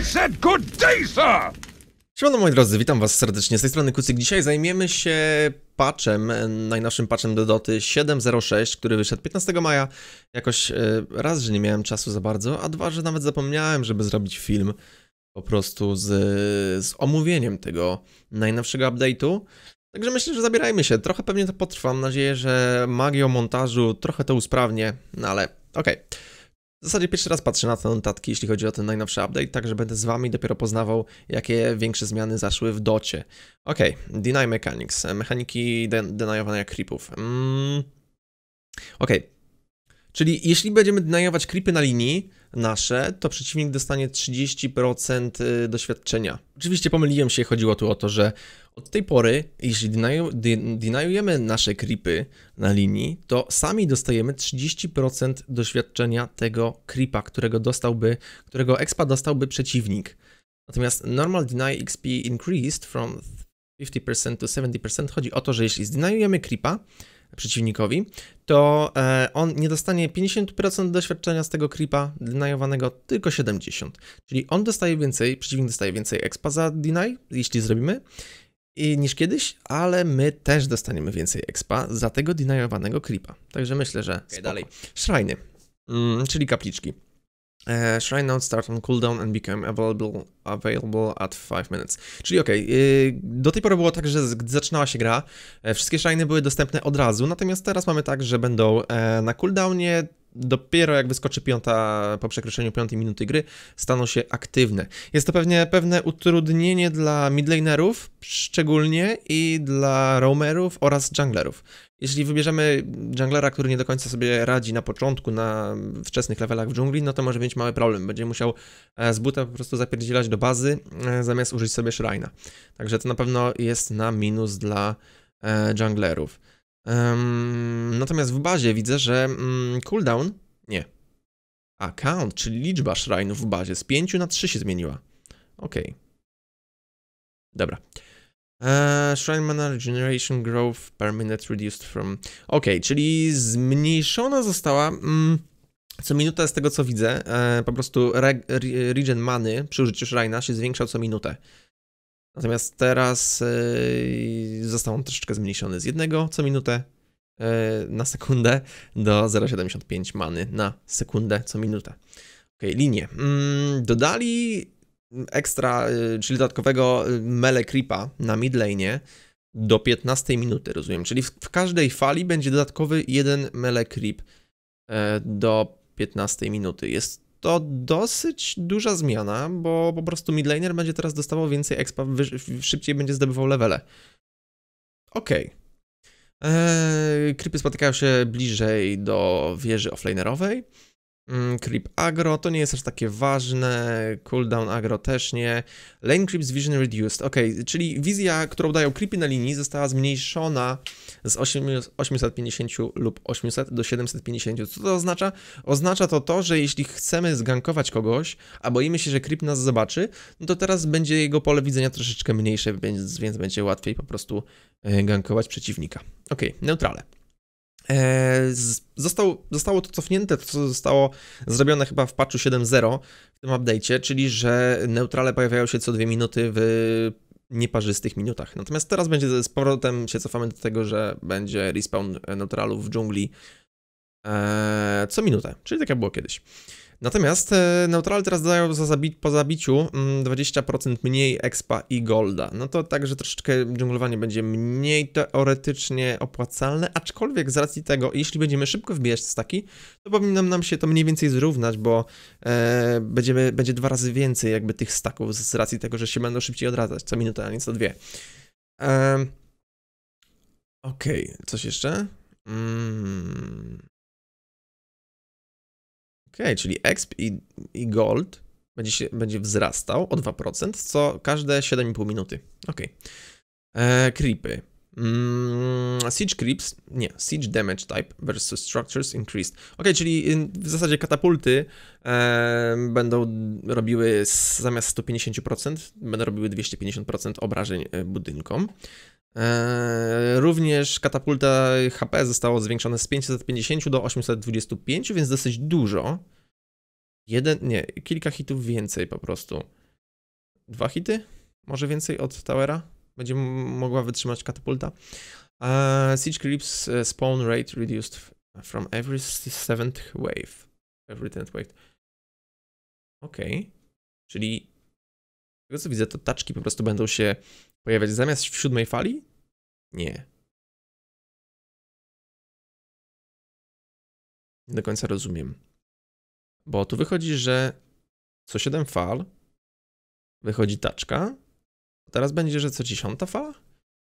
I said good day, sir! Siemano moi drodzy, witam was serdecznie, z tej strony Kucyk. Dzisiaj zajmiemy się patchem, najnowszym patchem do Doty 7.06, który wyszedł 15 maja. Jakoś e, raz, że nie miałem czasu za bardzo, a dwa, że nawet zapomniałem, żeby zrobić film po prostu z, z omówieniem tego najnowszego update'u. Także myślę, że zabierajmy się. Trochę pewnie to potrwa. Mam nadzieję, że magią montażu trochę to usprawnię, no ale okej. Okay. W zasadzie pierwszy raz patrzę na te notatki, jeśli chodzi o ten najnowszy update, także będę z wami dopiero poznawał, jakie większe zmiany zaszły w docie. Ok, deny mechanics, mechaniki den denyowania creepów. Mm. Ok, czyli jeśli będziemy denyować creepy na linii, nasze, to przeciwnik dostanie 30% y, doświadczenia. Oczywiście pomyliłem się, chodziło tu o to, że od tej pory, jeśli deniujemy nasze creepy na linii, to sami dostajemy 30% doświadczenia tego creepa, którego dostałby, którego expa dostałby przeciwnik. Natomiast normal deny XP increased from 50% to 70% chodzi o to, że jeśli zdeniujemy creepa, przeciwnikowi, to e, on nie dostanie 50% doświadczenia z tego creepa denyowanego, tylko 70%. Czyli on dostaje więcej, przeciwnik dostaje więcej expa za deny, jeśli zrobimy, niż kiedyś, ale my też dostaniemy więcej expa za tego denajowanego creepa. Także myślę, że okay, dalej. Szrajny, mm, czyli kapliczki. Uh, e, Shrine Notes start on cooldown and become available, available at 5 minutes. Czyli okej, okay, yy, do tej pory było tak, że gdy zaczynała się gra, e, wszystkie shriny były dostępne od razu, natomiast teraz mamy tak, że będą e, na cooldownie dopiero jak wyskoczy piąta, po przekroczeniu piątej minuty gry, staną się aktywne. Jest to pewnie pewne utrudnienie dla midlanerów szczególnie i dla roamerów oraz junglerów. Jeśli wybierzemy junglera, który nie do końca sobie radzi na początku, na wczesnych levelach w dżungli, no to może mieć mały problem. Będzie musiał e, z buta po prostu zapierdzielać do bazy, e, zamiast użyć sobie szraina. Także to na pewno jest na minus dla junglerów. E, natomiast w bazie widzę, że mm, cooldown... Nie. A count, czyli liczba shrine'ów w bazie z 5 na 3 się zmieniła. Okej. Okay. Dobra. E, shrine Mana Generation Growth per minute reduced from... Ok, czyli zmniejszona została... Mm, co minutę z tego co widzę, e, po prostu region re, regen many przy użyciu Shrine'a się zwiększał co minutę. Natomiast teraz e, został on troszeczkę zmniejszony z jednego co minutę e, na sekundę do 0,75 many na sekundę co minutę. Ok, linie. Mm, dodali ekstra, y, czyli dodatkowego y, mele creepa na midlane do 15 minuty, rozumiem. Czyli w, w, każdej fali będzie dodatkowy jeden mele creep e, do 15 minuty. Jest to dosyć duża zmiana, bo po prostu midlaner będzie teraz dostawał więcej expa, szybciej będzie zdobywał levele. Okej. Okay. Eee, creepy spotykają się bliżej do wieży offlanerowej. Mm, creep agro to nie jest aż takie ważne, cooldown agro też nie. Lane creeps vision reduced, ok, czyli wizja, którą dają creepy na linii została zmniejszona z 850 lub 800 do 750. Co to oznacza? Oznacza to to, że jeśli chcemy zgankować kogoś, a boimy się, że creep nas zobaczy, no to teraz będzie jego pole widzenia troszeczkę mniejsze, więc, więc będzie łatwiej po prostu e, gankować przeciwnika. Ok, neutrale. E, został, zostało to cofnięte, to co zostało zrobione chyba w patchu 7.0 w tym update'cie, czyli że neutrale pojawiają się co dwie minuty w nieparzystych minutach. Natomiast teraz będzie z powrotem się cofamy do tego, że będzie respawn e, neutralów w dżungli e, co minutę, czyli tak jak było kiedyś. Natomiast e, neutrale teraz dają za zabi po zabiciu 20% mm, mniej expa i golda. No to także troszeczkę dżunglowanie będzie mniej teoretycznie opłacalne, aczkolwiek z racji tego, jeśli będziemy szybko wbijać staki, to powinno nam się to mniej więcej zrównać, bo e, będziemy, będzie dwa razy więcej jakby tych staków z, racji tego, że się będą szybciej odradzać co minutę, a nie co dwie. E, Okej, okay. coś jeszcze? Mm okay, czyli exp i, i gold będzie, się, będzie wzrastał o 2%, co każde 7,5 minuty. Ok. Eee, creepy. Mm, siege creeps, nie, siege damage type versus structures increased. Ok, czyli y, w zasadzie katapulty e, będą robiły zamiast 150%, będą robiły 250% obrażeń e, budynkom. E, również katapulta HP zostało zwiększone z 550 do 825, więc dosyć dużo. Jeden, nie, kilka hitów więcej po prostu. Dwa hity? Może więcej od Towera? Będzie mogła wytrzymać katapulta. Uh, siege Creeps e, spawn rate reduced from every seventh wave. Every tenth wave. Okej. Okay. Czyli z tego co widzę, to taczki po prostu będą się pojawiać zamiast w siódmej fali? Nie. Nie do końca rozumiem. Bo tu wychodzi, że co 7 fal wychodzi taczka. Teraz będzie, że co dziesiąta fala?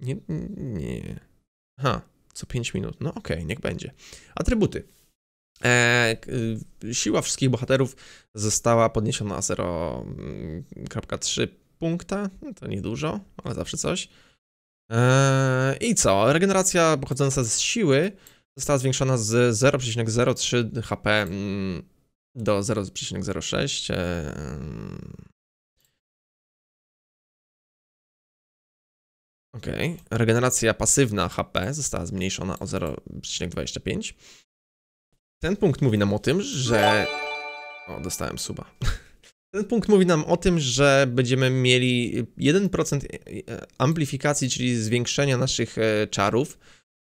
Nie, nie. Ha, co 5 minut. No okej, okay, niech będzie. Atrybuty. E, y, siła wszystkich bohaterów została podniesiona o 0.3 mm, punkta, no to niedużo, ale zawsze coś. Eee, I co? Regeneracja pochodząca z siły została zwiększona z 0,03 HP mm, do 0,06. Eee, OK. Regeneracja pasywna HP została zmniejszona o 0,25. Ten punkt mówi nam o tym, że... O, dostałem suba. Ten punkt mówi nam o tym, że będziemy mieli 1% e, e, amplifikacji, czyli zwiększenia naszych e, czarów,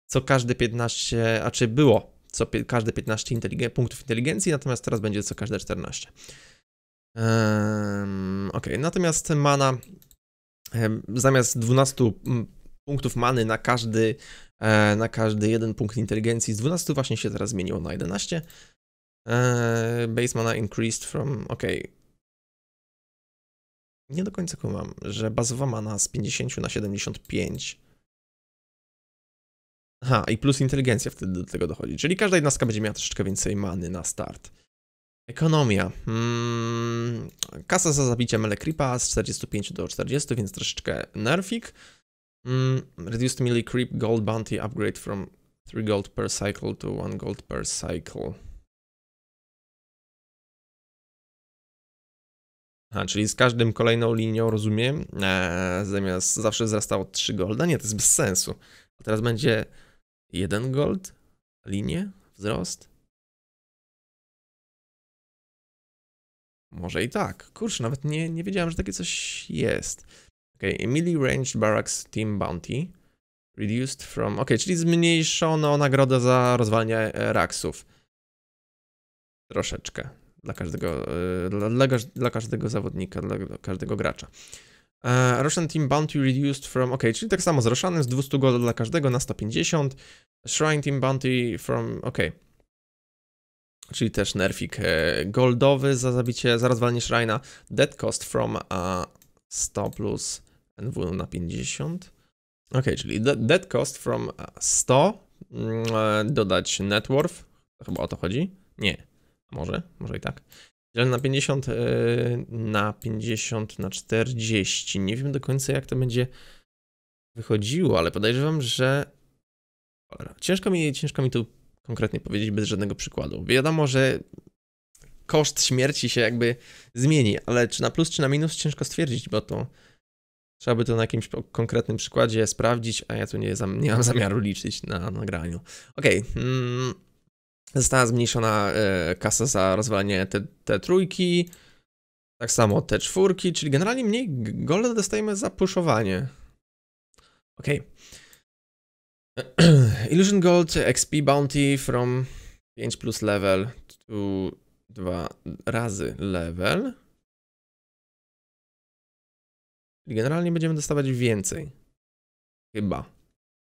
co każde 15, a czy było co każde 15 inteligen punktów inteligencji, natomiast teraz będzie co każde 14. Um, ok, natomiast mana zamiast 12 punktów many na każdy, na każdy jeden punkt inteligencji z 12 właśnie się teraz zmieniło na 11. Base mana increased from, ok, nie do końca kumam, że bazowa mana z 50 na 75. Aha, i plus inteligencja wtedy do tego dochodzi. Czyli każda jednostka będzie miała troszeczkę więcej many na start. Ekonomia. Hmm, kasa za zabicie Melekripa z 45 do 40, więc troszeczkę nerfik. Hmm, reduced melee creep gold bounty upgrade from 3 gold per cycle to 1 gold per cycle. A, czyli z każdym kolejną linią, rozumiem, e, zamiast zawsze wzrastało 3 golda? Nie, to jest bez sensu. A teraz będzie 1 gold, linie, wzrost. Może i tak. Kurczę, nawet nie, nie wiedziałem, że takie coś jest. Ok, Emily Ranged Barracks Team Bounty. Reduced from... Ok, czyli zmniejszono nagrodę za rozwalanie e, raksów. Troszeczkę dla każdego, e, dla, dla każdego zawodnika, dla, dla każdego gracza. Uh, Team Bounty reduced from. OK, czyli tak samo z Roshanem, z 200 gold dla każdego na 150. Shrine Team Bounty from. OK. Czyli też nerfik e, goldowy za zabicie, za rozwalenie shrine'a. Dead cost from uh, 100 plus NW na 50. OK, czyli dead cost from 100. Mm, dodać net worth. Chyba o to chodzi. Nie. Może, może i tak. Zielony na 50 e, na 50 na 40. Nie wiem do końca jak to będzie wychodziło, ale podejrzewam, że ciężko mi ciężko mi tu konkretnie powiedzieć bez żadnego przykładu. Wiadomo, że koszt śmierci się jakby zmieni, ale czy na plus czy na minus ciężko stwierdzić, bo to trzeba by to na jakimś konkretnym przykładzie sprawdzić, a ja tu nie, nie mam zamiaru liczyć na nagraniu. Okej. Okay. Mm. Została zmniejszona e, kasa za rozwalenie te, te trójki. Tak samo te czwórki, czyli generalnie mniej golda dostajemy za puszowanie. Okej. Okay. Illusion Gold, XP Bounty from 5 plus level to 2 razy level. Czyli generalnie będziemy dostawać więcej. Chyba.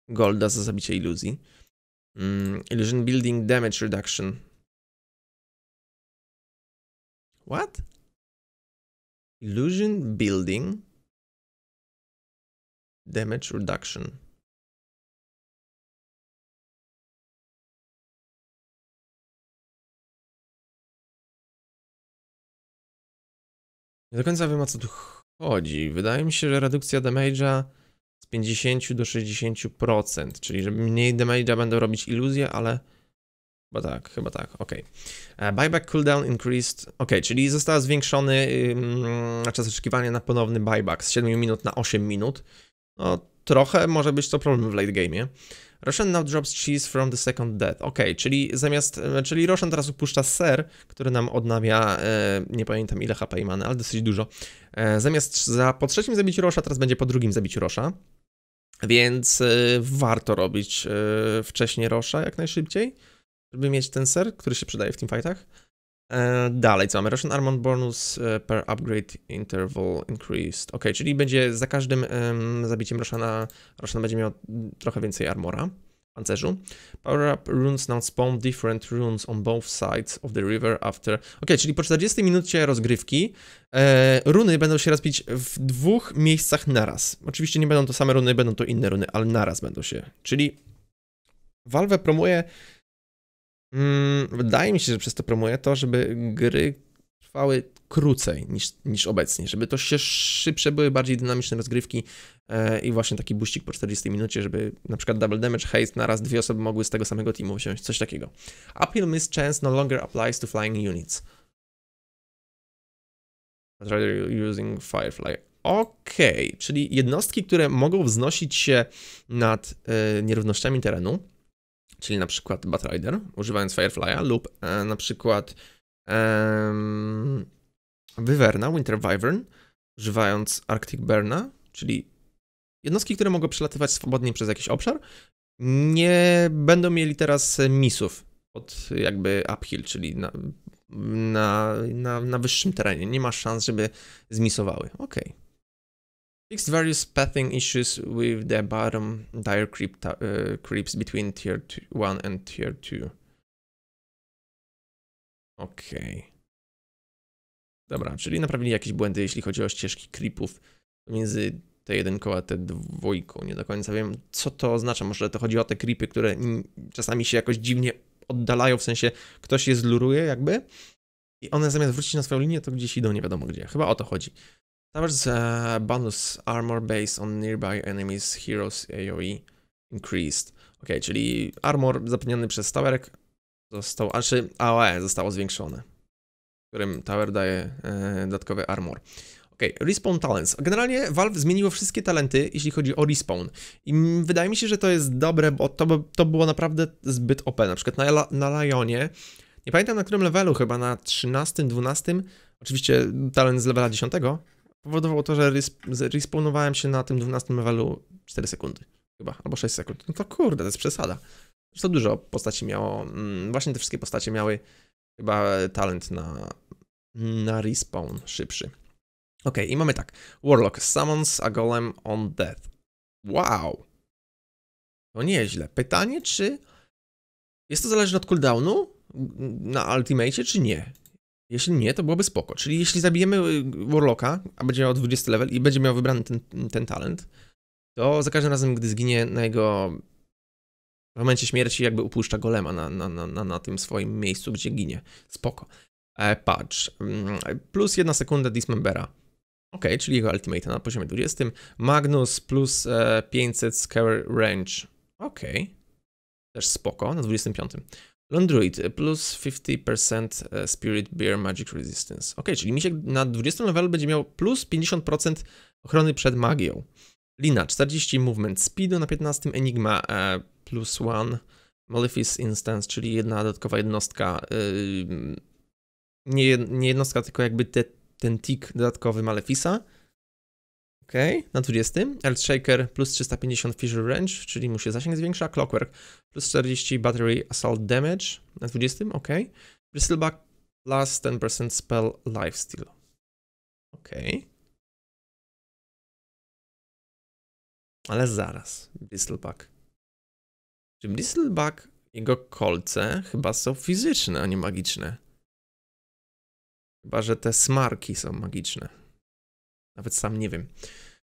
Golda za zabicie iluzji. Mm, illusion Building Damage Reduction. What? Illusion Building Damage Reduction. Nie do końca wiem o co tu chodzi. Wydaje mi się, że redukcja damage'a z 50 do 60%, czyli że mniej damage'a będą robić iluzje, ale chyba tak, chyba tak, ok. E, buyback cooldown increased, ok, czyli został zwiększony um, czas oczekiwania na ponowny buyback z 7 minut na 8 minut. No trochę może być to problem w late game'ie. Roshan now drops cheese from the second death. Ok, czyli zamiast, e, czyli Roshan teraz upuszcza ser, który nam odnawia, e, nie pamiętam ile HP mamy, ale dosyć dużo. E, zamiast za, po trzecim zabiciu Rosha, teraz będzie po drugim zabiciu Rosha. Więc e, warto robić e, wcześniej Rosha jak najszybciej, żeby mieć ten ser, który się przydaje w teamfightach. fightach. E, dalej, co mamy? Russian Armor Bonus e, per Upgrade Interval Increased. Ok, czyli będzie za każdym um, zabiciem roshana Russian będzie miał trochę więcej armora, pancerzu. Power up runes now spawn different runes on both sides of the river after... Ok, czyli po 40 minucie rozgrywki e, runy będą się rozbić w dwóch miejscach naraz. Oczywiście nie będą to same runy, będą to inne runy, ale naraz będą się. Czyli Valve promuje Mm, wydaje mi się, że przez to promuję to, żeby gry trwały krócej niż, niż obecnie, żeby to się szybsze były, bardziej dynamiczne rozgrywki e, i właśnie taki buścik po 40 minucie, żeby na przykład double damage, haste, na raz dwie osoby mogły z tego samego teamu wziąć, coś takiego. Uphill miss chance no longer applies to flying units. Rather using firefly. Okej, okay, czyli jednostki, które mogą wznosić się nad e, nierównościami terenu, czyli na przykład Batrider, używając Firefly'a lub e, na przykład e, Wyverna, Winter Wyvern, używając Arctic Berna, czyli jednostki, które mogą przelatywać swobodnie przez jakiś obszar, nie będą mieli teraz misów od jakby uphill, czyli na, na, na, na wyższym terenie. Nie ma szans, żeby zmisowały. Okej. Okay. Fixed various pathing issues with the bottom dire creep uh, creeps between tier two, 1 and tier 2. Okej. Okay. Dobra, czyli naprawili jakieś błędy, jeśli chodzi o ścieżki creepów między te 1 a te 2 Nie do końca wiem, co to oznacza. Może to chodzi o te creepy, które czasami się jakoś dziwnie oddalają, w sensie ktoś je zluruje jakby i one zamiast wrócić na swoją linię, to gdzieś idą nie wiadomo gdzie. Chyba o to chodzi. Summers uh, bonus armor based on nearby enemies heroes AoE increased. Ok, czyli armor zapewniony przez towerek został, a czy AOE zostało zwiększone, w którym tower daje e, dodatkowy armor. Ok, respawn talents. Generalnie Valve zmieniło wszystkie talenty, jeśli chodzi o respawn. I wydaje mi się, że to jest dobre, bo to, to było naprawdę zbyt OP. Na przykład na, na Lionie, nie pamiętam na którym levelu, chyba na 13, 12, oczywiście talent z levela 10, powodowało to, że respawnowałem się na tym 12 levelu 4 sekundy chyba, albo 6 sekund. No to kurde, to jest przesada. Zresztą dużo postaci miało, mm, właśnie te wszystkie postacie miały chyba talent na, na respawn szybszy. Ok, i mamy tak. Warlock summons a golem on death. Wow! To nieźle. Pytanie, czy jest to zależne od cooldownu na ultimate, czy nie? Jeśli nie, to byłoby spoko. Czyli jeśli zabijemy y, Warlocka, a będzie miał 20 level i będzie miał wybrany ten, ten talent, to za każdym razem, gdy zginie na jego w momencie śmierci jakby upuszcza golema na, na, na, na tym swoim miejscu, gdzie ginie. Spoko. E, mm, Plus jedna sekunda Dismembera. Ok, czyli jego ultimate na poziomie 20. Magnus plus e, 500 Scare Range. Ok. Też spoko, na 25. Londroid plus 50% e, Spirit Bear Magic Resistance. Ok, czyli Misiek na 20 levelu będzie miał plus 50% ochrony przed magią. Lina 40, Movement Speedo na 15, Enigma e, plus 1, Malefice Instance, czyli jedna dodatkowa jednostka. Y, nie, nie jednostka, tylko jakby te, ten tick dodatkowy Malefisa. Ok, na 20. Earth Shaker plus 350 Fissure Range, czyli mu się zasięg zwiększa. Clockwork plus 40 Battery Assault Damage. Na 20, ok. Bristleback plus 10% Spell Lifesteal. Ok. Ale zaraz, Bristleback. Czy Bristleback, jego kolce chyba są fizyczne, a nie magiczne? Chyba, że te smarki są magiczne. Nawet sam nie wiem.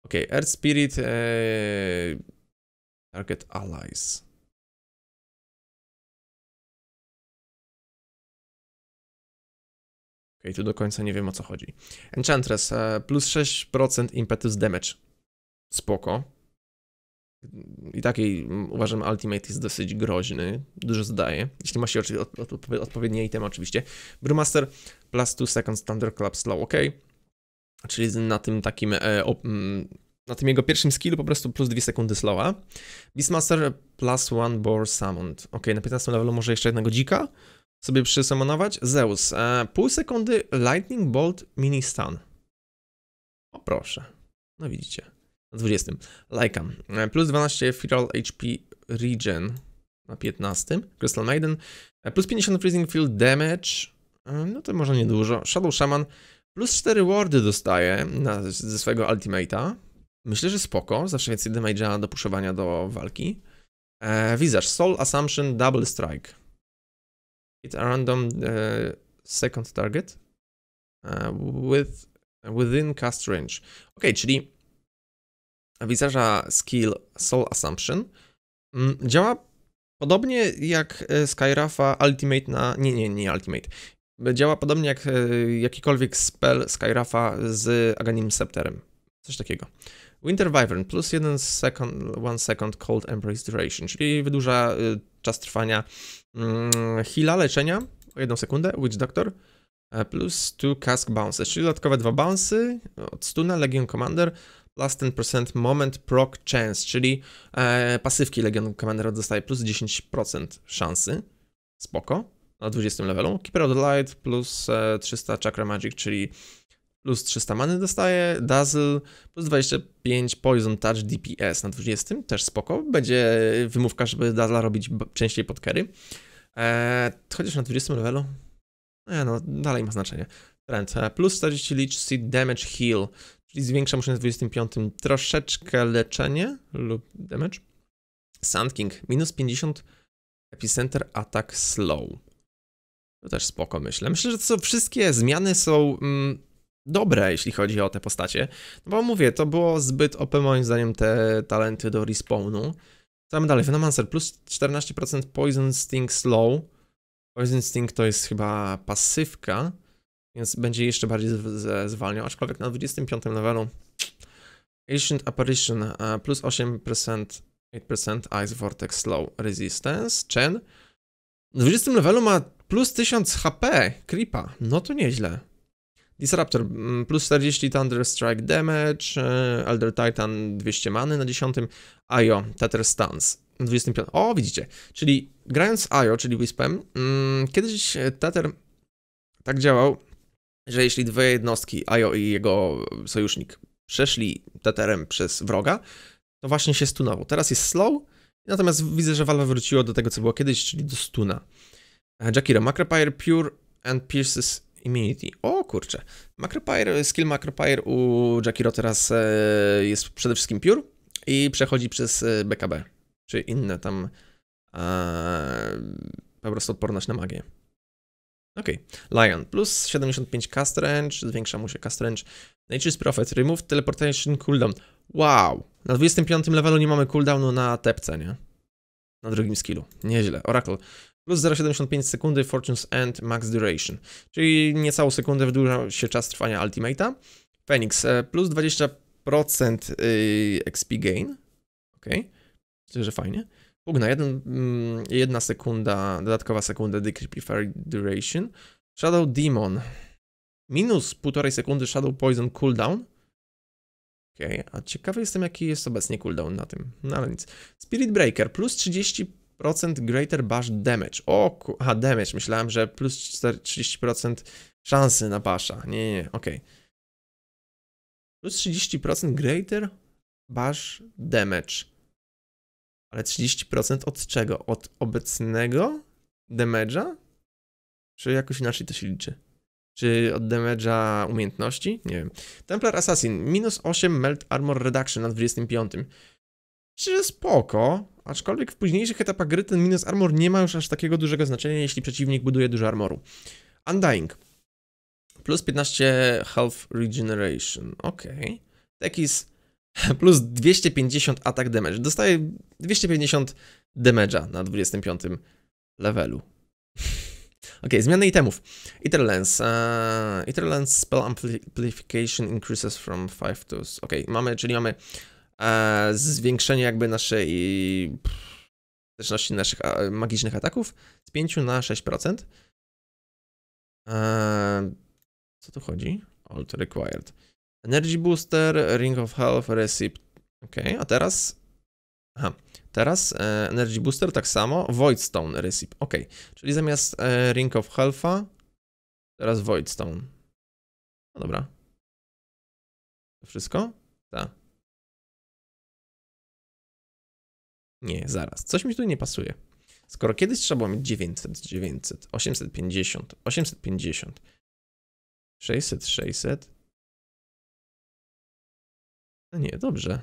Ok, Earth Spirit. E, Target Allies. Ok, tu do końca nie wiem o co chodzi. Enchantress, e... plus 6% impetus damage. Spoko. I taki uważam Ultimate jest dosyć groźny, dużo zdaje, jeśli ma się od, od, odpowiednie oczywiście. Brewmaster plus 2 seconds Thunderclap slow, ok czyli na tym takim, e, mm, na tym jego pierwszym skillu po prostu plus 2 sekundy slowa. Beastmaster plus one bore summoned. Ok, na 15 levelu może jeszcze jednego dzika sobie przysamonować. Zeus, e, pół sekundy lightning bolt mini stun. O proszę, no widzicie. Na 20. Lajkam. E, plus 12 Feral HP Regen na 15. Crystal Maiden. Plus 50 Freezing Field Damage. No to może niedużo. Shadow Shaman. Plus 4 wardy dostaję na, ze swojego ultimate'a. Myślę, że spoko. Zawsze więcej damage'a do puszowania do walki. E, Wizarz. Soul Assumption Double Strike. It's a random e, second target e, with, within cast range. Ok, czyli Wizarza skill Soul Assumption mm, działa podobnie jak e, Skyrafa Ultimate na... Nie, nie, nie Ultimate. Działa podobnie jak e, jakikolwiek spell Skyrafa z Aganim Scepterem. Coś takiego. Winter Wyvern plus 1 second, one second Cold Embrace Duration, czyli wydłuża e, czas trwania mm, heala, leczenia o 1 sekundę, Witch Doctor, e, plus 2 Cask Bounces, czyli dodatkowe dwa bouncy od stuna Legion Commander, plus 10% moment proc chance, czyli e, pasywki Legion Commander dostaje plus 10% szansy. Spoko na 20 levelu. Keeper of the Light plus 300 e, Chakra Magic, czyli plus 300 many dostaje, Dazzle plus 25 Poison Touch DPS na 20, też spoko, będzie wymówka, żeby Dazzle robić częściej pod carry. Eee, chociaż na 20 levelu, eee, no dalej ma znaczenie. Trend, e, plus 40 Leech Seed Damage Heal, czyli zwiększa się na 25 troszeczkę leczenie lub damage. Sand King, minus 50 Epicenter Attack Slow. To no też spoko myślę. Myślę, że to wszystkie zmiany są mm, dobre, jeśli chodzi o te postacie. No bo mówię, to było zbyt OP moim zdaniem te talenty do respawnu. Co mamy dalej? Venomancer plus 14% Poison Sting Slow. Poison Sting to jest chyba pasywka, więc będzie jeszcze bardziej zwalniał, aczkolwiek na 25 levelu Ancient Apparition e, plus 8%, 8% Ice Vortex Slow Resistance, Chen. Na 20 levelu ma Plus 1000 HP, creepa, no to nieźle. Disruptor, mm, plus 40 Thunderstrike damage, e, Elder Titan 200 many na 10, Ayo Tether Stance 25. O, widzicie, czyli grając Ayo, czyli Wispem, mm, kiedyś Tether tak działał, że jeśli dwie jednostki, Ayo i jego sojusznik, przeszli Tetherem przez wroga, to właśnie się stunował. Teraz jest slow, natomiast widzę, że Valve wróciło do tego, co było kiedyś, czyli do stuna. E, Jakiro, Macropire Pure and Pierces Immunity. O kurczę. Macropire, skill Macropire u Jakiro teraz e, jest przede wszystkim Pure i przechodzi przez BKB, e, czy inne tam po prostu odporność na magię. Ok, Lion plus 75 cast range, zwiększa mu się cast range. Nature's Prophet, remove teleportation cooldown. Wow, na 25 levelu nie mamy cooldownu na tepce, nie? Na drugim skillu, nieźle. Oracle, plus 0,75 sekundy Fortune's End Max Duration, czyli niecałą sekundę wydłuża się czas trwania Ultimate'a. Phoenix e, plus 20% y, XP gain, ok, myślę, że fajnie. Pugna, jeden, mm, jedna sekunda, dodatkowa sekunda Decreepified Duration. Shadow Demon, minus 1,5 sekundy Shadow Poison Cooldown. Okej, okay, a ciekawy jestem, jaki jest obecnie cooldown na tym. No ale nic. Spirit Breaker, plus 30 30% greater bash damage. O, a damage, myślałem, że plus 30% szansy na basza. Nie, nie, okej. Okay. Plus 30% greater bash damage. Ale 30% od czego? Od obecnego damage'a? Czy jakoś inaczej to się liczy? Czy od damage'a umiejętności? Nie wiem. Templar Assassin. Minus 8 melt armor reduction na 25. Czy spoko? aczkolwiek w późniejszych etapach gry ten minus armor nie ma już aż takiego dużego znaczenia, jeśli przeciwnik buduje dużo armoru. Undying. Plus 15 health regeneration. Ok. Tekis plus 250 atak damage. Dostaje 250 damage'a na 25 levelu. Ok, zmiany itemów. Iter Lens. Uh, eee, iter Lens Spell Amplification increases from 5 to... Ok, mamy, czyli mamy zwiększenie jakby naszej skuteczności naszych magicznych ataków z 5 na 6%. E, co tu chodzi? Alt required. Energy booster, ring of health, Recipe. Ok, a teraz... Aha, teraz e, energy booster tak samo, voidstone receipt. Ok, czyli zamiast e, ring of health'a teraz voidstone. No dobra. To wszystko? Tak. Nie, zaraz, coś mi tu nie pasuje. Skoro kiedyś trzeba było mieć 900, 900, 850, 850, 600, 600. No nie, dobrze.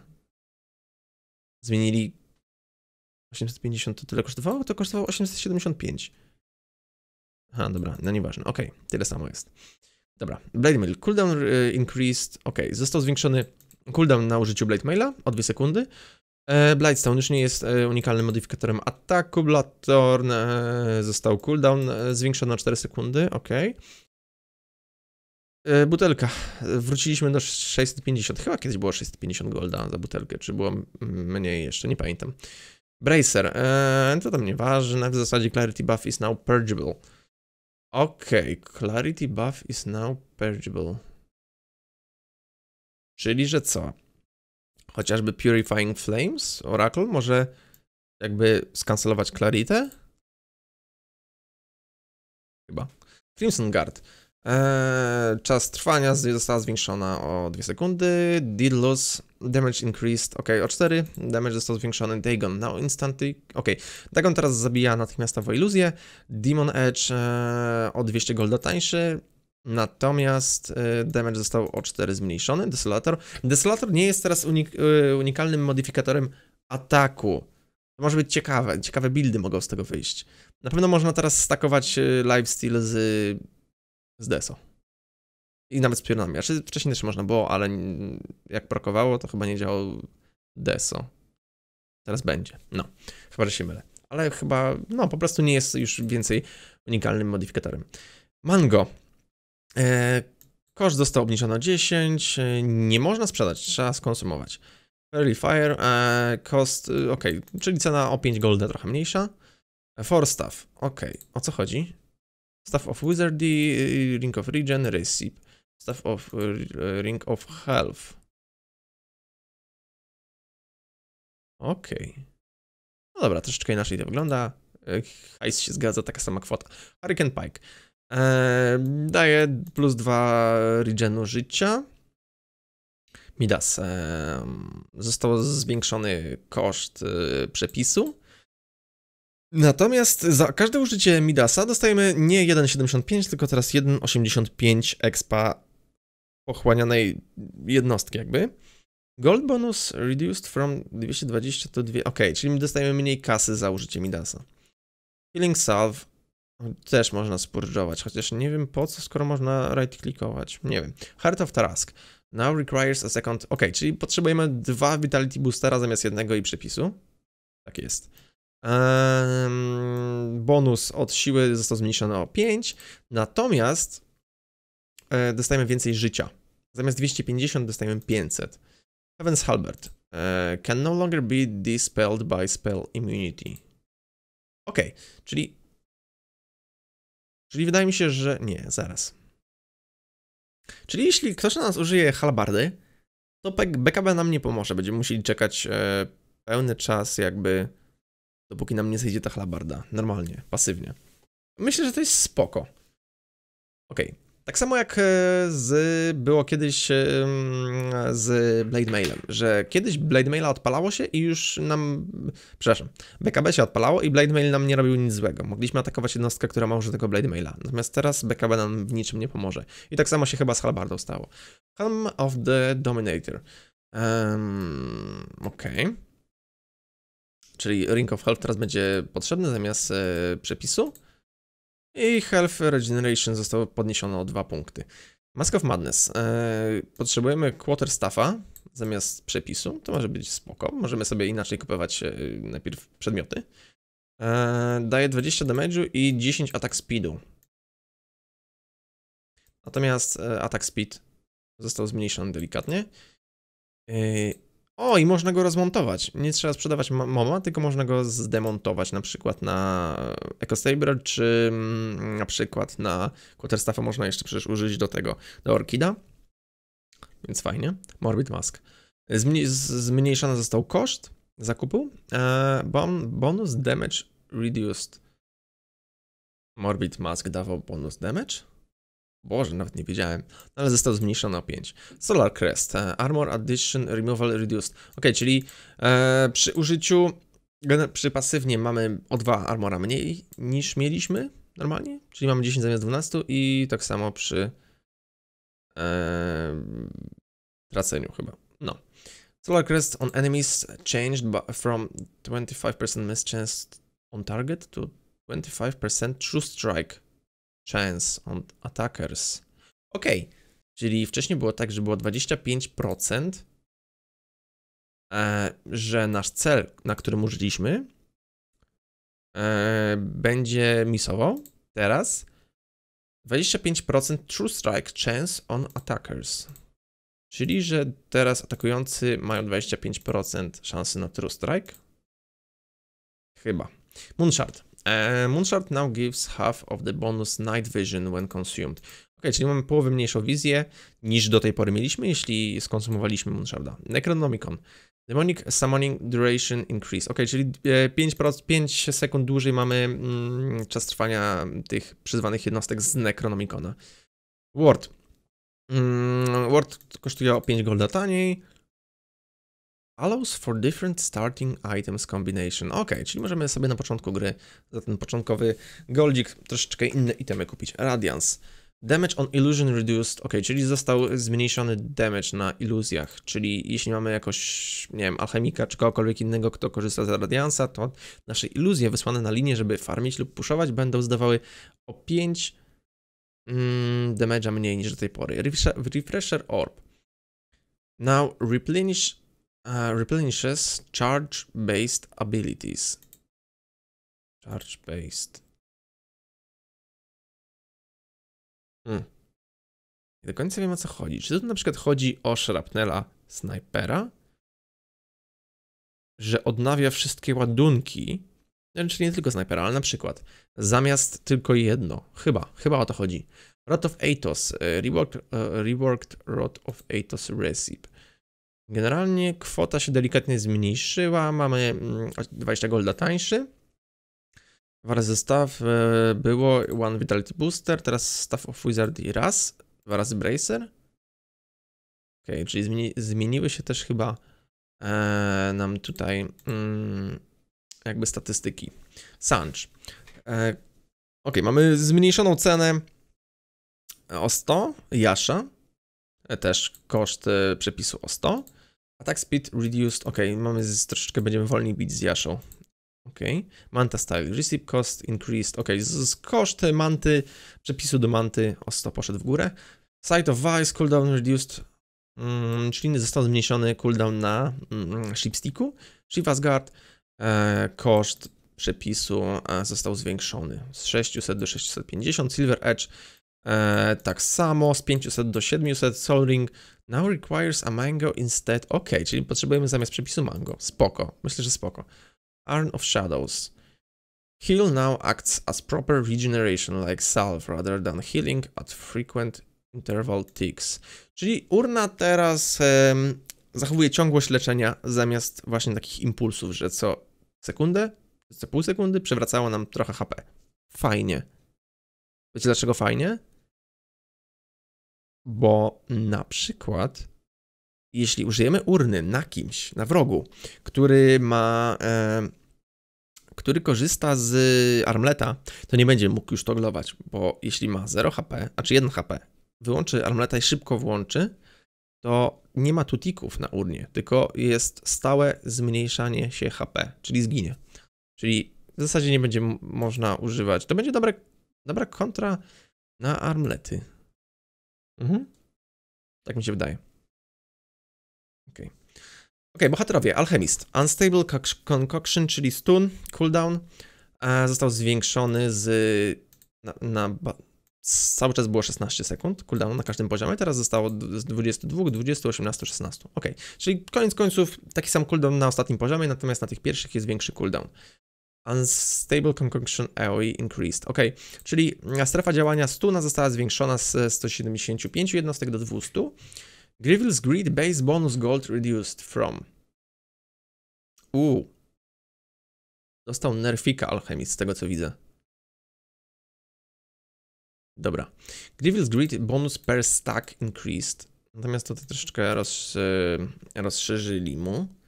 Zmienili 850, to tyle kosztowało? To kosztowało 875. Aha, dobra, no nieważne, okej, okay, tyle samo jest. Dobra, Blade Mail, cooldown y, increased, ok, został zwiększony cooldown na użyciu Blade Maila o 2 sekundy. E, Blightstone już nie jest e, unikalnym modyfikatorem ataku. Bloodthorn e, został cooldown zwiększony na 4 sekundy, ok. Butelka. Wróciliśmy do 650. Chyba kiedyś było 650 golda za butelkę, czy było mniej jeszcze, nie pamiętam. Bracer. to tam nieważne. W zasadzie Clarity Buff is now purgeable. Ok. Clarity Buff is now purgeable. Czyli, że co? chociażby Purifying Flames, Oracle może jakby skancelować Claritę? Chyba. Crimson Guard. Eee, czas trwania została zwiększona o 2 sekundy. Deal damage increased, ok, o 4. Damage został zwiększony. Dagon now instantly, ok. Dagon teraz zabija natychmiastowo iluzję. Demon Edge eee, o 200 golda tańszy. Natomiast y, damage został o 4 zmniejszony, desolator. Desolator nie jest teraz unik y, unikalnym modyfikatorem ataku. To może być ciekawe, ciekawe buildy mogą z tego wyjść. Na pewno można teraz stakować y, lifesteal z, z deso. I nawet z pionami. Znaczy, wcześniej też można było, ale jak prokowało, to chyba nie działał deso. Teraz będzie. No, chyba, że się mylę. Ale chyba, no, po prostu nie jest już więcej unikalnym modyfikatorem. Mango. E, koszt został obniżony o 10, e, nie można sprzedać, trzeba skonsumować. Early Fire, e, kost, ok, czyli cena o 5 golda trochę mniejsza. For Staff, ok, o co chodzi? Staff of Wizardy, Ring of Regen, Receipt, Staff of Ring of Health. Ok. No dobra, troszeczkę inaczej to wygląda. Hajs się zgadza, taka sama kwota. Hurricane Pike. Eee, daje plus 2 regenu życia. Midas. Eee, został zwiększony koszt eee, przepisu. Natomiast za każde użycie Midasa dostajemy nie 1,75, tylko teraz 1,85 expa pochłanianej jednostki jakby. Gold bonus reduced from 220 to 2... Ok, czyli dostajemy mniej kasy za użycie Midasa. Healing salve też można spurgeować, chociaż nie wiem po co, skoro można right-klikować. Nie wiem. Heart of Task. Now requires a second. Ok, czyli potrzebujemy dwa Vitality Boostera zamiast jednego i przepisu. Tak jest. Um, bonus od siły został zmniejszony o 5, natomiast e, dostajemy więcej życia. Zamiast 250 dostajemy 500. heavens Halbert. E, can no longer be dispelled by spell immunity. Ok, czyli Czyli wydaje mi się, że nie, zaraz. Czyli jeśli ktoś na nas użyje halbardy, to BKB nam nie pomoże. Będziemy musieli czekać e, pełny czas jakby, dopóki nam nie zejdzie ta halbarda. Normalnie, pasywnie. Myślę, że to jest spoko. Okej. Okay. Tak samo jak e, z, było kiedyś e, z Blade Mailem, że kiedyś Blade Maila odpalało się i już nam, przepraszam, BKB się odpalało i Blade Mail nam nie robił nic złego. Mogliśmy atakować jednostkę, która ma użytego Blade Maila. Natomiast teraz BKB nam w niczym nie pomoże. I tak samo się chyba z Halbardą stało. Helm of the Dominator. Um, Okej. Okay. Czyli Ring of Health teraz będzie potrzebny zamiast e, przepisu? I Health Regeneration zostało podniesione o 2 punkty. Mask of Madness. Eee, potrzebujemy Staffa zamiast przepisu. To może być spoko. Możemy sobie inaczej kupować e, najpierw przedmioty. Eee, daje 20 damage'u i 10 atak speedu. Natomiast e, atak speed został zmniejszony delikatnie. Eee, o, i można go rozmontować. Nie trzeba sprzedawać MOMA, tylko można go zdemontować na przykład na EcoStabler, czy mm, na przykład na Quarterstaffa można jeszcze przecież użyć do tego, do Orkida. Więc fajnie. Morbid Mask. zmniejszony został koszt zakupu. E, bon, bonus damage reduced. Morbid Mask dawał bonus damage? Boże, nawet nie wiedziałem, no, ale został zmniejszony o 5. Solar Crest, e, Armor Addition, Removal Reduced. Ok, czyli e, przy użyciu, przy pasywnie mamy o 2 armora mniej niż mieliśmy normalnie, czyli mamy 10 zamiast 12 i tak samo przy e, traceniu chyba. No. Solar Crest on enemies changed from 25% miss chance on target to 25% true strike chance on attackers. Ok, czyli wcześniej było tak, że było 25%, e, że nasz cel, na którym użyliśmy, e, będzie misował. Teraz 25% true strike chance on attackers. Czyli, że teraz atakujący mają 25% szansy na true strike? Chyba. Moonshard. E, Moonshard now gives half of the bonus night vision when consumed. Ok, czyli mamy połowę mniejszą wizję niż do tej pory mieliśmy, jeśli skonsumowaliśmy Moonsharda. Necronomicon. Demonic Summoning Duration Increase. Ok, czyli 5, e, 5 sekund dłużej mamy mm, czas trwania tych przyzwanych jednostek z Necronomicona. Word. Mm, Word kosztuje o 5 golda taniej. Allows for different starting items combination. Ok, czyli możemy sobie na początku gry za ten początkowy goldzik troszeczkę inne itemy kupić. Radiance. Damage on illusion reduced. Ok, czyli został zmniejszony damage na iluzjach. Czyli jeśli mamy jakoś, nie wiem, alchemika czy kogokolwiek innego, kto korzysta z Radiansa, to nasze iluzje wysłane na linię, żeby farmić lub puszować, będą zdawały o 5 mm, damage'a mniej niż do tej pory. Refresher Orb. Now replenish Uh, replenishes charge-based abilities. Charge-based. Hmm. Nie do końca wiem o co chodzi. Czy tu na przykład chodzi o szrapnela snajpera? Że odnawia wszystkie ładunki. Znaczy nie tylko snajpera, ale na przykład zamiast tylko jedno. Chyba, chyba o to chodzi. Rod of Atos, e, reworked, uh, reworked Rod of Atos Recipe. Generalnie kwota się delikatnie zmniejszyła, mamy 20 mm, golda tańszy. Dwa razy staw e, było One Vitality Booster, teraz Staff of Wizard i raz, dwa razy Bracer. Ok, czyli zmieni zmieniły się też chyba e, nam tutaj mm, jakby statystyki. Sanch. E, ok, mamy zmniejszoną cenę o 100, Jasza, e, też koszt e, przepisu o 100. Attack speed reduced. Ok, mamy z, troszeczkę będziemy wolniej bić z Jaszą. Ok, manta style. Receive cost increased. Ok, z, z manty, przepisu do manty o 100 poszedł w górę. Site of vice, cooldown reduced. Mm, czyli został zmniejszony cooldown na mm, shipsticku. Shiva's guard. E, koszt przepisu został zwiększony z 600 do 650. Silver Edge E, tak samo z 500 do 700 Soul Ring now requires a mango instead. Ok, czyli potrzebujemy zamiast przepisu mango. Spoko, myślę, że spoko. Arn of Shadows. Heal now acts as proper regeneration like salve rather than healing at frequent interval ticks. Czyli urna teraz um, zachowuje ciągłość leczenia zamiast właśnie takich impulsów, że co sekundę, co pół sekundy przewracało nam trochę HP. Fajnie. Wiecie dlaczego fajnie? Bo na przykład, jeśli użyjemy urny na kimś, na wrogu, który ma. E, który korzysta z armleta, to nie będzie mógł już toglować, bo jeśli ma 0 HP, a czy 1 HP, wyłączy armleta i szybko włączy, to nie ma tutików na urnie, tylko jest stałe zmniejszanie się HP, czyli zginie. Czyli w zasadzie nie będzie można używać. To będzie dobre, dobra kontra na armlety. Mhm. Tak mi się wydaje. Okej. Okay. Okej, okay, bohaterowie. Alchemist. Unstable Concoction, czyli stun, cooldown, został zwiększony z... na, na cały czas było 16 sekund cooldown na każdym poziomie, teraz zostało z 22, 20, 18, 16. Ok, czyli koniec końców taki sam cooldown na ostatnim poziomie, natomiast na tych pierwszych jest większy cooldown. Unstable Concoction AOE Increased. Ok, czyli e, strefa działania stuna została zwiększona z 175 e, jednostek do 200. Grivel's Greed Base Bonus Gold Reduced from. Uuu. Dostał nerfika alchemist, z tego co widzę. Dobra. Grivel's Greed Bonus per Stack Increased. Natomiast to troszeczkę roz, e, rozszerzyli mu.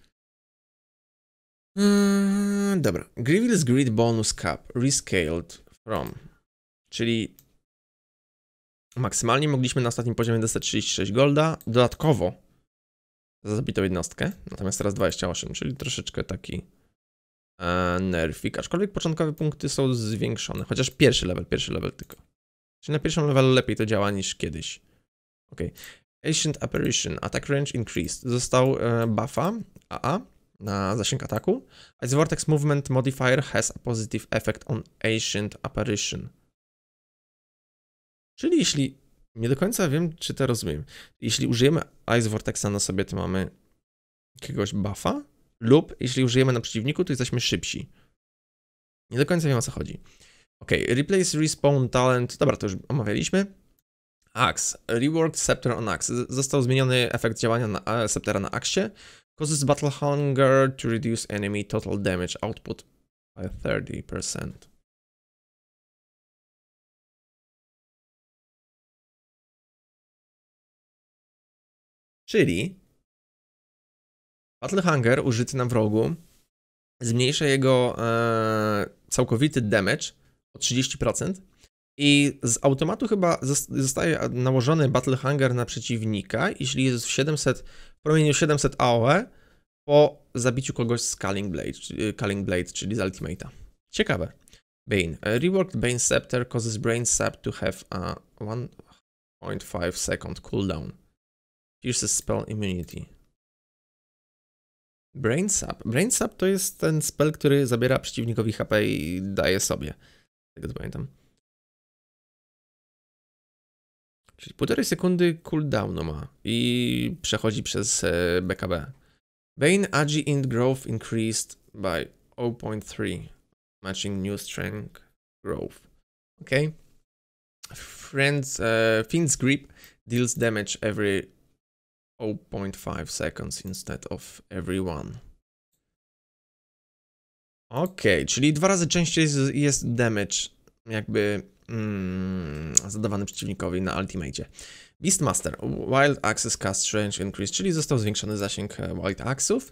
Mm, dobra. Grievous Grid Bonus Cap Rescaled from. Czyli maksymalnie mogliśmy na ostatnim poziomie dostać 36 golda. Dodatkowo za zabitą jednostkę. Natomiast teraz 28, czyli troszeczkę taki e, nerfik. Aczkolwiek początkowe punkty są zwiększone. Chociaż pierwszy level, pierwszy level tylko. Czyli na pierwszym levelu lepiej to działa niż kiedyś. Ok. Ancient Apparition, Attack Range Increased. Został e, buffa AA na zasięg ataku. Ice Vortex Movement Modifier has a positive effect on Ancient Apparition. Czyli jeśli, nie do końca wiem, czy to rozumiem, jeśli użyjemy Ice Vortexa na sobie, to mamy jakiegoś buffa, lub jeśli użyjemy na przeciwniku, to jesteśmy szybsi. Nie do końca wiem, o co chodzi. Ok, Replace Respawn Talent, dobra, to już omawialiśmy. Axe, Reworked Scepter on Axe. Został zmieniony efekt działania na, e, Sceptera na Axie. Causes battle hunger to reduce enemy total damage output by 30%. Czyli Battle Hunger użyty na wrogu zmniejsza jego e, całkowity damage o 30% i z automatu chyba zostaje nałożony Battle Hunger na przeciwnika, jeśli jest w 700 promieniu 700 AOE po zabiciu kogoś z Culling Blade, y, Culling Blade czyli z Ultimate'a. Ciekawe. Bane. E, reworked Bane Scepter causes Brain Sap to have a 1.5 second cooldown. Pierces spell immunity. Brain Sap. Brain Sap to jest ten spell, który zabiera przeciwnikowi HP i daje sobie. Z tego co pamiętam. Czyli półtorej sekundy cooldownu ma i przechodzi przez BKB. E, Bane Agi Int Growth Increased by 0.3 Matching New Strength Growth. Ok. Friends, uh, Fiend's Grip deals damage every 0.5 seconds instead of every one. Ok, czyli dwa razy częściej jest damage jakby mm, zadawany przeciwnikowi na Ultimate. Beastmaster. Wild Axis Cast Range Increase, czyli został zwiększony zasięg e, Wild Axów.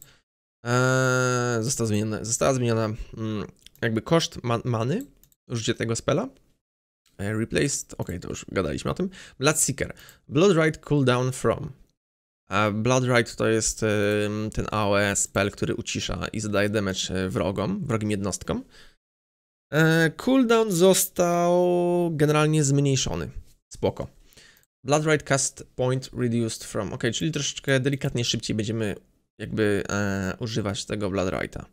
Eee, został zmieniony, została zmieniona mm, jakby koszt man many, użycie tego spela. E, replaced, ok, to już gadaliśmy o tym. Bloodseeker Seeker. Cooldown From. E, to jest e, ten AOE spell, który ucisza i zadaje damage e, wrogom, wrogim jednostkom. E, cooldown został generalnie zmniejszony. Spoko. Blood right Cast Point Reduced From. Ok, czyli troszeczkę delikatnie szybciej będziemy jakby e, używać tego Blood Righta.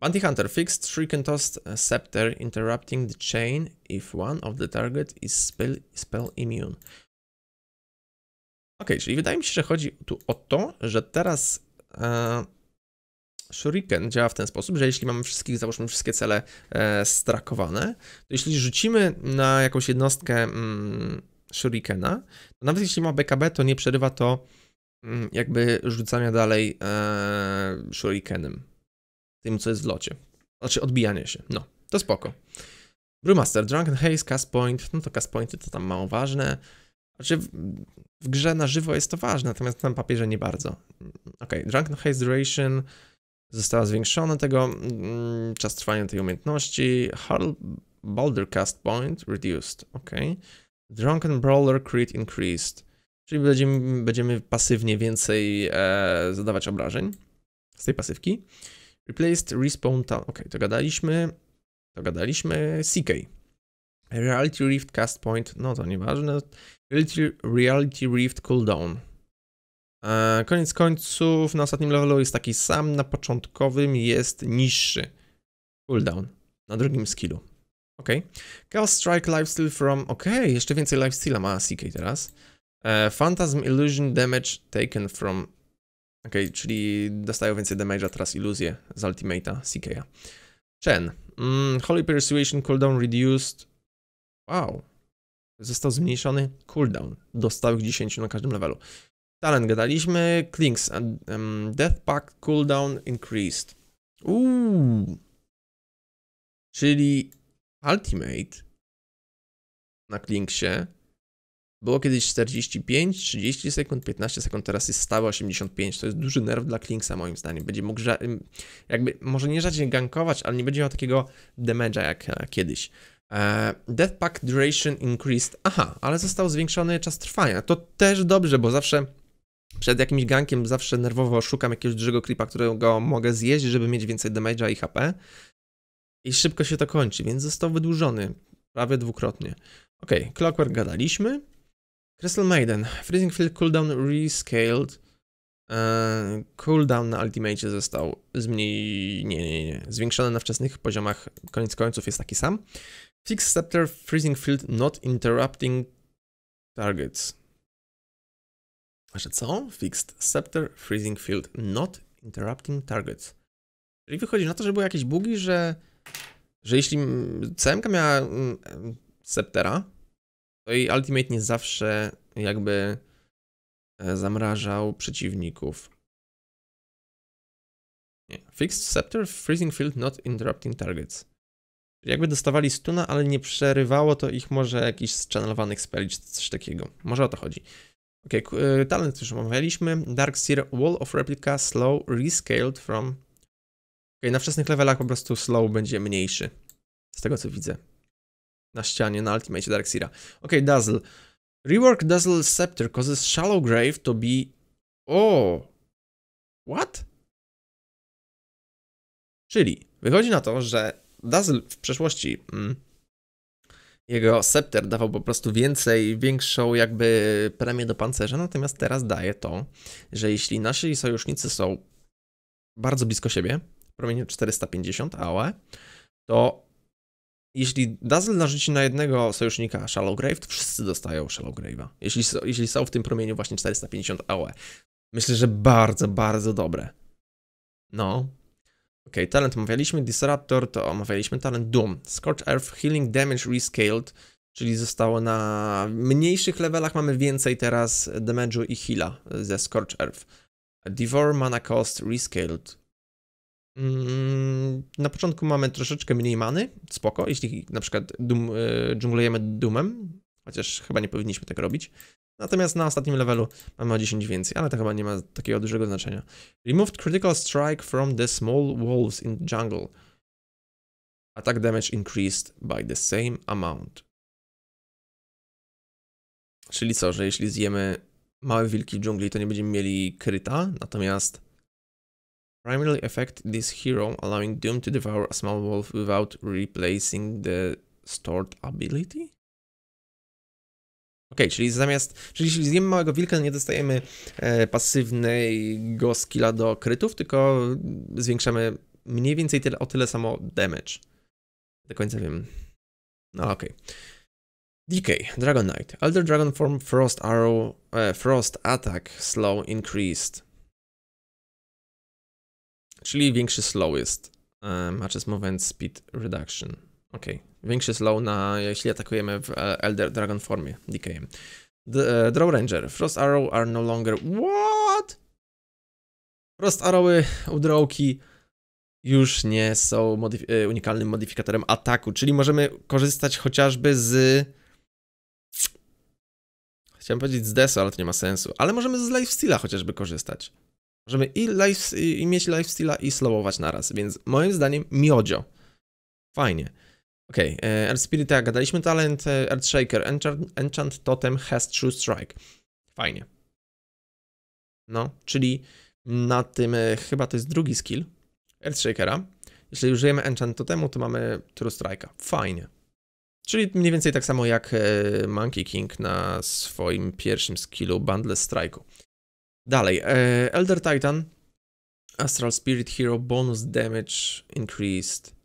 Bounty Hunter Fixed and Tossed e, Scepter Interrupting the Chain if one of the target is spell, spell immune. Ok, czyli wydaje mi się, że chodzi tu o to, że teraz e, Shuriken działa w ten sposób, że jeśli mamy wszystkich, załóżmy wszystkie cele e, strakowane, to jeśli rzucimy na jakąś jednostkę mm, Shurikena, to nawet jeśli ma BKB, to nie przerywa to mm, jakby rzucania dalej e, Shurikenem, tym co jest w locie. Znaczy odbijanie się, no, to spoko. Brewmaster, Drunken Haze, Cast Point, no to Cast Pointy to tam mało ważne. Znaczy w, w grze na żywo jest to ważne, natomiast na papierze nie bardzo. Mm, ok, Drunken Haze Duration, Została zwiększona tego mm, czas trwania tej umiejętności. Harl Boulder Cast Point Reduced. Ok. Drunken Brawler Crit Increased. Czyli będziemy, będziemy pasywnie więcej e, zadawać obrażeń z tej pasywki. Replaced Respawn Town. Ok, to gadaliśmy. To gadaliśmy. CK. Reality Rift Cast Point. No to nieważne. Reality, Reality Rift Cooldown. E, koniec końców, na ostatnim levelu jest taki sam, na początkowym jest niższy. Cooldown na drugim skillu. Ok. Chaos Strike Lifesteal from... Ok, jeszcze więcej lifesteala ma CK teraz. E, Phantasm Illusion Damage taken from... Ok, czyli dostają więcej damage'a teraz iluzję z ultimate'a CK'a. Chen. Mm, Holy Persuasion cooldown reduced. Wow. Został zmniejszony cooldown do stałych 10 na każdym levelu. Talent gadaliśmy. Klings Um, death Pack cooldown increased. Uuu. Czyli Ultimate na Klinksie było kiedyś 45, 30 sekund, 15 sekund, teraz jest stałe 85. To jest duży nerw dla Klinksa moim zdaniem. Będzie mógł, jakby, może nie rzadziej gankować, ale nie będzie miał takiego damage'a jak e, kiedyś. E, death Pack Duration Increased. Aha, ale został zwiększony czas trwania. To też dobrze, bo zawsze przed jakimś gankiem zawsze nerwowo szukam jakiegoś dużego creepa, którego mogę zjeść, żeby mieć więcej damage'a i HP. I szybko się to kończy, więc został wydłużony prawie dwukrotnie. Ok, Clockwork gadaliśmy. Crystal Maiden. Freezing Field Cooldown Rescaled. Eee, cooldown na Ultimate został zmniej... Nie, nie, nie. Zwiększony na wczesnych poziomach. Koniec końców jest taki sam. Fix Scepter Freezing Field Not Interrupting Targets. Właśnie co? Fixed Scepter Freezing Field Not Interrupting Targets. Czyli wychodzi na to, że były jakieś bugi, że, że jeśli CMK miała Sceptera, to jej Ultimate nie zawsze jakby e, zamrażał przeciwników. Nie. Fixed Scepter Freezing Field Not Interrupting Targets. Czyli jakby dostawali stuna, ale nie przerywało to ich może jakichś zchannelowanych speli czy coś takiego. Może o to chodzi. Ok, talent już omawialiśmy. Dark Seer, Wall of Replica, Slow, Rescaled from... Ok, na wczesnych levelach po prostu Slow będzie mniejszy. Z tego co widzę. Na ścianie, na Ultimate Dark Seera. Ok, Dazzle. Rework Dazzle Scepter causes Shallow Grave to be... O! What? Czyli wychodzi na to, że Dazzle w przeszłości... Mm, jego scepter dawał po prostu więcej, większą jakby premię do pancerza, natomiast teraz daje to, że jeśli nasi sojusznicy są bardzo blisko siebie, w promieniu 450 AOE, to jeśli Dazzle narzuci na jednego sojusznika Shallowgrave, to wszyscy dostają Shallowgrave'a, jeśli, jeśli są w tym promieniu właśnie 450 AOE. Myślę, że bardzo, bardzo dobre. No, OK, talent omawialiśmy, Disruptor to omawialiśmy, talent Doom. Scorch Earth Healing Damage Rescaled, czyli zostało na mniejszych levelach, mamy więcej teraz damage'u i heala ze Scorch Earth. Devour Mana Cost Rescaled. Mm, na początku mamy troszeczkę mniej many, spoko, jeśli na przykład e, dżunglujemy Doomem, chociaż chyba nie powinniśmy tak robić. Natomiast na ostatnim levelu mamy o 10 więcej, ale to chyba nie ma takiego dużego znaczenia. Removed critical strike from the small wolves in jungle. Attack damage increased by the same amount. Czyli co, że jeśli zjemy małe wilki w dżungli, to nie będziemy mieli kryta, natomiast primarily affect this hero, allowing Doom to devour a small wolf without replacing the stored ability? czyli zamiast, czyli jeśli zjemy małego wilka, nie dostajemy e, pasywnego skilla do krytów, tylko zwiększamy mniej więcej tyle, o tyle samo damage. Do końca wiem. No okej. Okay. DK, Dragon Knight, Elder Dragon Form, Frost Arrow, e, Frost Attack, Slow Increased. Czyli większy slow jest. Um, matches Movement Speed Reduction. Okej. Okay. Większy slow na, jeśli atakujemy w e, Elder Dragon formie, DKM. D e, Draw Ranger. Frost Arrow are no longer... What? Frost Arrowy, u drawki już nie są modyf e, unikalnym modyfikatorem ataku, czyli możemy korzystać chociażby z... Chciałem powiedzieć z deso, ale to nie ma sensu. Ale możemy z lifesteala chociażby korzystać. Możemy i, life, i mieć lifesteala i slowować naraz, więc moim zdaniem miodzio. Fajnie. Okej, okay, e, Earth Spirit, jak gadaliśmy, talent e, Earthshaker, enchant, enchant Totem has True Strike. Fajnie. No, czyli na tym, e, chyba to jest drugi skill Earthshakera. Jeśli użyjemy enchant Totemu, to mamy True Strike'a. Fajnie. Czyli mniej więcej tak samo jak Monkey King na swoim pierwszym skillu Bundle Strike'u. Dalej, Elder Titan, Astral Spirit Hero, bonus damage increased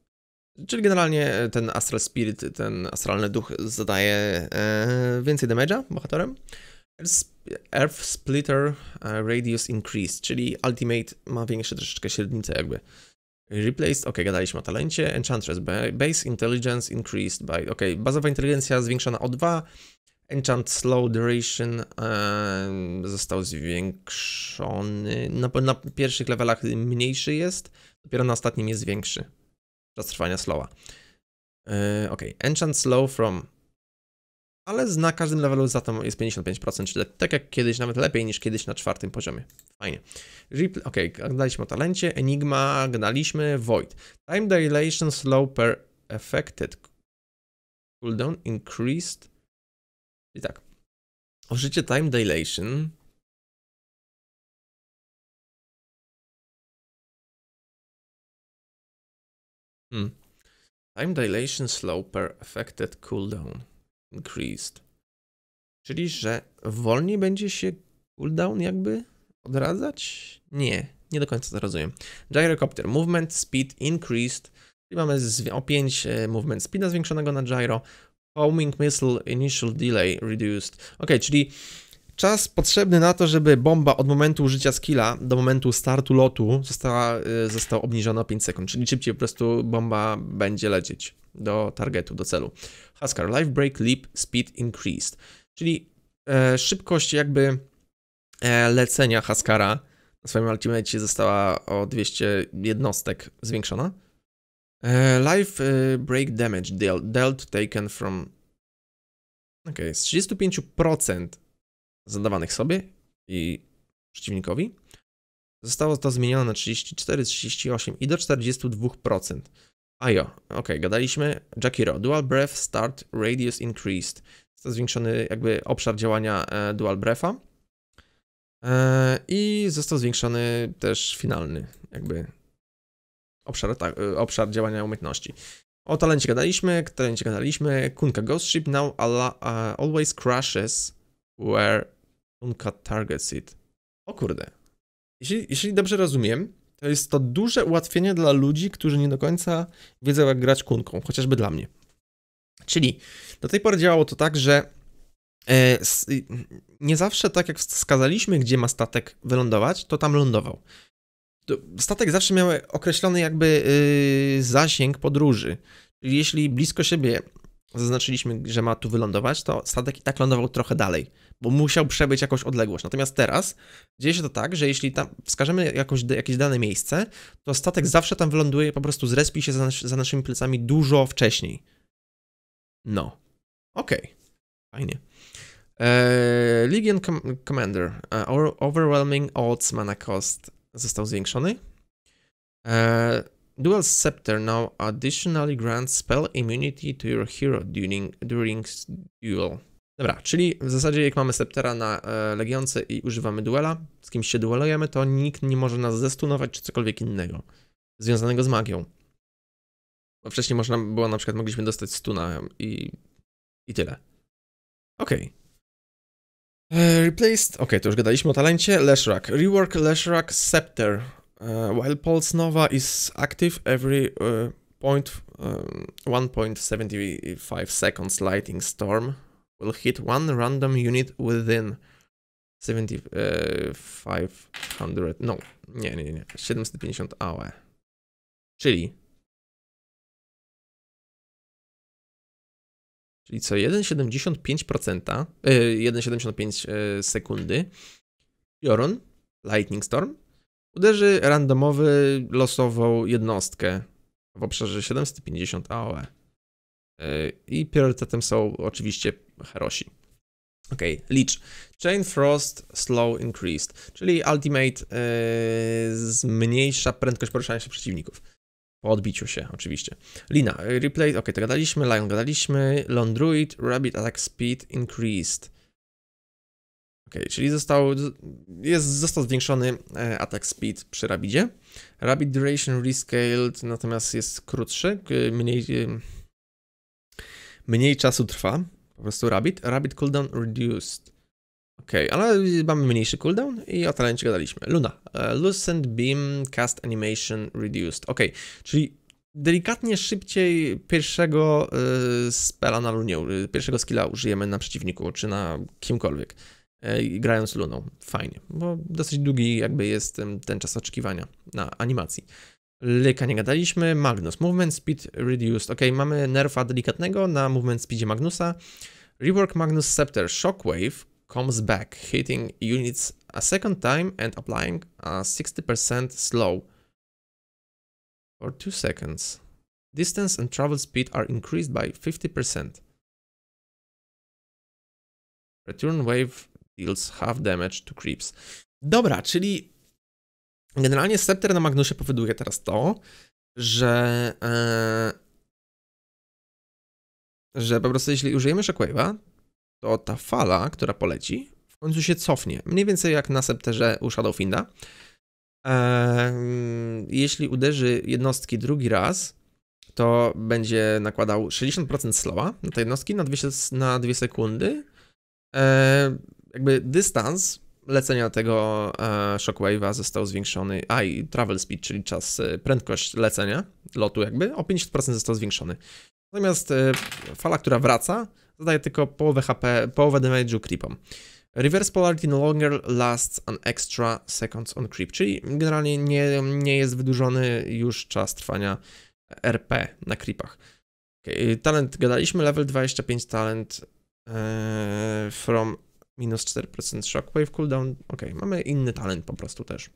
Czyli generalnie e, ten Astral Spirit, ten astralny duch zadaje e, więcej damage'a bohaterem. Earth Splitter e, Radius Increased, czyli Ultimate ma większe troszeczkę średnice jakby. Replaced, ok, gadaliśmy o talencie. Enchantress, Base Intelligence Increased by, ok, bazowa inteligencja zwiększona o 2. Enchant Slow Duration um, został zwiększony. Na, na pierwszych levelach mniejszy jest, dopiero na ostatnim jest większy. Czas trwania slowa. Yy, ok, enchant slow from... Ale na każdym levelu za to jest 55%, czyli tak, jak kiedyś, nawet lepiej niż kiedyś na czwartym poziomie. Fajnie. ok, gadaliśmy o talencie, Enigma, gnaliśmy Void. Time dilation slow per affected cooldown increased. I tak. Użycie time dilation Hmm. Time dilation slow per affected cooldown increased. Czyli, że wolniej będzie się cooldown jakby odradzać? Nie, nie do końca to rozumiem. Gyrocopter movement speed increased. Czyli mamy o 5 e, movement speeda zwiększonego na gyro. Homing missile initial delay reduced. Ok, czyli Czas potrzebny na to, żeby bomba od momentu użycia skilla do momentu startu lotu została, y, został obniżona o 5 sekund, czyli szybciej po prostu bomba będzie lecieć do targetu, do celu. Haskar, life break, leap, speed increased, czyli e, szybkość jakby e, lecenia Haskara na swoim ultimate została o 200 jednostek zwiększona. E, life e, break damage dealt, dealt taken from... Okej, okay, z 35% zadawanych sobie i przeciwnikowi, zostało to zmienione na 34, 38 i do 42%. Ajo, ok, gadaliśmy. Jakiro, Dual Breath Start Radius Increased. Został to zwiększony jakby obszar działania e, Dual Breatha. E, I został zwiększony też finalny, jakby obszar, tak, obszar działania umiejętności. O talencie gadaliśmy, talencie gadaliśmy. Kunka Ghost Ship now always crashes where Uncut Target Seed. O kurde. Jeśli, jeśli dobrze rozumiem, to jest to duże ułatwienie dla ludzi, którzy nie do końca wiedzą, jak grać kunką, chociażby dla mnie. Czyli do tej pory działało to tak, że e, nie zawsze tak jak wskazaliśmy, gdzie ma statek wylądować, to tam lądował. Statek zawsze miał określony jakby y, zasięg podróży. Czyli jeśli blisko siebie zaznaczyliśmy, że ma tu wylądować, to statek i tak lądował trochę dalej, bo musiał przebyć jakąś odległość. Natomiast teraz dzieje się to tak, że jeśli tam wskażemy jakieś dane miejsce, to statek zawsze tam wyląduje, po prostu zrespi się za, nas, za naszymi plecami dużo wcześniej. No. Okej. Okay. Fajnie. Eee, Legion Com Commander. E, overwhelming Odds mana cost został zwiększony. Eee, Dual Scepter now additionally grants spell immunity to your hero during, during duel. Dobra, czyli w zasadzie jak mamy Sceptera na e, Legionce i używamy duela, z kimś się duelujemy, to nikt nie może nas zestunować czy cokolwiek innego związanego z magią. Bo wcześniej można było na przykład, mogliśmy dostać stuna i, i tyle. Okej. Okay. E, replaced. Okej, okay, to już gadaliśmy o talencie. Leshrak, Rework Leshrak Scepter. E, while Pulse Nova is active every e, point, um, e, 1.75 seconds lightning storm will hit one random unit within 7500, no, nie, nie, nie, 750 AOE. Czyli... Czyli co 1,75%, 1,75 sekundy, Joron, Lightning Storm Uderzy randomowy, losową jednostkę w obszarze 750 AOE. Y, I priorytetem są oczywiście herosi. Ok, licz. Chain Frost Slow Increased, czyli Ultimate yy, zmniejsza prędkość poruszania się przeciwników. Po odbiciu się, oczywiście. Lina, y, replay, ok, to gadaliśmy, Lion gadaliśmy, Londruid, Rabbit Attack Speed Increased. Okay, czyli został, jest, został zwiększony e, attack speed przy Rabidzie. Rabid duration rescaled natomiast jest krótszy, mniej, e, mniej czasu trwa. Po prostu Rabbit. Rabbit cooldown reduced. Ok, ale mamy mniejszy cooldown i o talencie gadaliśmy. Luna. Uh, Lucent Beam Cast Animation Reduced. Ok, czyli delikatnie szybciej pierwszego y, spela na lunie, pierwszego skilla użyjemy na przeciwniku czy na kimkolwiek. E, grając Luną. Fajnie, bo dosyć długi jakby jest ten czas oczekiwania na animacji. Lyka nie gadaliśmy, Magnus, Movement Speed Reduced, ok, mamy nerfa delikatnego na Movement Speedzie Magnusa, Rework Magnus Scepter Shockwave comes back, hitting units a second time and applying a 60% slow for 2 seconds. Distance and travel speed are increased by 50%. Return wave deals half damage to creeps. Dobra, czyli generalnie scepter na Magnusie powoduje teraz to, że e, że po prostu jeśli użyjemy Shockwave'a, to ta fala, która poleci, w końcu się cofnie. Mniej więcej jak na scepterze u Shadowfinda. E, jeśli uderzy jednostki drugi raz, to będzie nakładał 60% slowa na te jednostki na 2, na sekundy. E, jakby dystans lecenia tego e, shockwave'a został zwiększony, a i travel speed, czyli czas, e, prędkość lecenia, lotu jakby, o 50% został zwiększony. Natomiast e, fala, która wraca, zadaje tylko połowę HP, połowę damage'u creepom. Reverse polarity no longer lasts an extra seconds on creep, czyli generalnie nie, nie jest wydłużony już czas trwania RP na creepach. Okay, talent gadaliśmy, level 25 talent from minus 4% shockwave cooldown, ok, mamy inny talent po prostu też.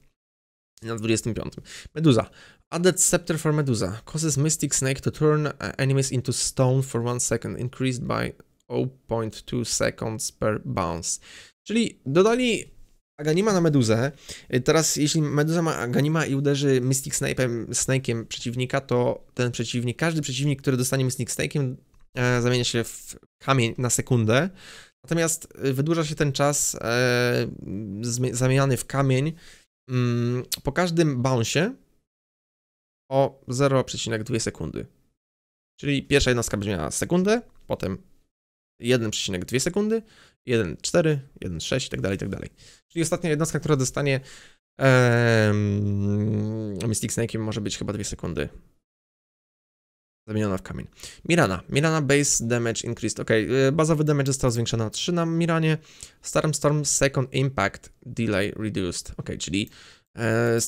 Na 25. Meduza. Added Scepter for Meduza. Causes Mystic Snake to turn e, enemies into stone for 1 second, increased by 0.2 seconds per bounce. Czyli dodali Aganima na Meduzę. E, teraz, jeśli Meduza ma Aganima i uderzy Mystic snake'em przeciwnika, to ten przeciwnik, każdy przeciwnik, który dostanie Mystic snake'em e, zamienia się w kamień na sekundę. Natomiast y, wydłuża się ten czas e, zamieniany w kamień mm, po każdym bounce o 0,2 sekundy. Czyli pierwsza jednostka będzie miała sekundę, potem 1,2 sekundy, 1,4, 1,6 itd., itd. Czyli ostatnia jednostka, która dostanie um, Mystic Snake'iem może być chyba 2 sekundy. Zamieniona w kamień. Mirana. Mirana Base Damage Increased. Ok, bazowy damage został zwiększony o 3 na Miranie. Storm Storm Second Impact Delay Reduced. Ok, czyli e,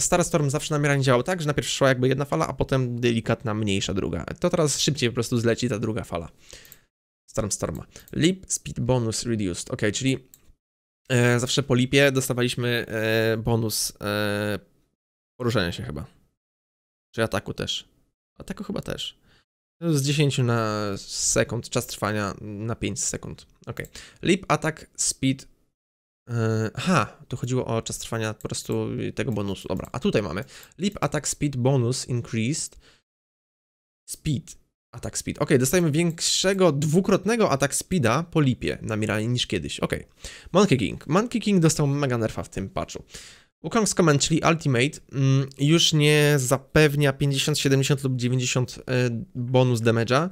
Star Storm zawsze na Miranie działał tak, że najpierw szła jakby jedna fala, a potem delikatna, mniejsza druga. To teraz szybciej po prostu zleci ta druga fala. Storm Storma. Leap Speed Bonus Reduced. Ok, czyli e, zawsze po lipie dostawaliśmy e, bonus e, poruszania się chyba. Czy ataku też. A tego chyba też. Z 10 na sekund, czas trwania na 5 sekund. Ok. Leap, attack, speed. E, aha, tu chodziło o czas trwania po prostu tego bonusu. Dobra, a tutaj mamy leap, attack, speed, bonus, increased, speed, attack speed. Ok, dostajemy większego dwukrotnego attack speeda po lipie na Mirai niż kiedyś. Ok. Monkey King. Monkey King dostał mega nerfa w tym patchu. Wukong z Command, czyli Ultimate, mm, już nie zapewnia 50, 70 lub 90 e, bonus damage'a.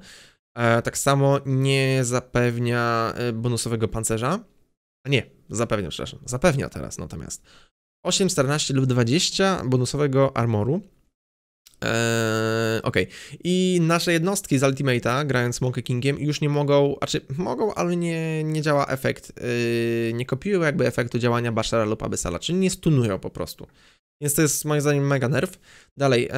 E, tak samo nie zapewnia e, bonusowego pancerza. Nie, zapewnia, przepraszam. Zapewnia teraz natomiast 8, 14 lub 20 bonusowego armoru Eee, Okej. Okay. I nasze jednostki z Ultimate'a, grając Monkey Kingiem, już nie mogą, znaczy mogą, ale nie, nie działa efekt, yy, nie kopiują jakby efektu działania Bashara lub Abyssala, czyli nie stunują po prostu. Więc to jest moim zdaniem mega nerw. Dalej,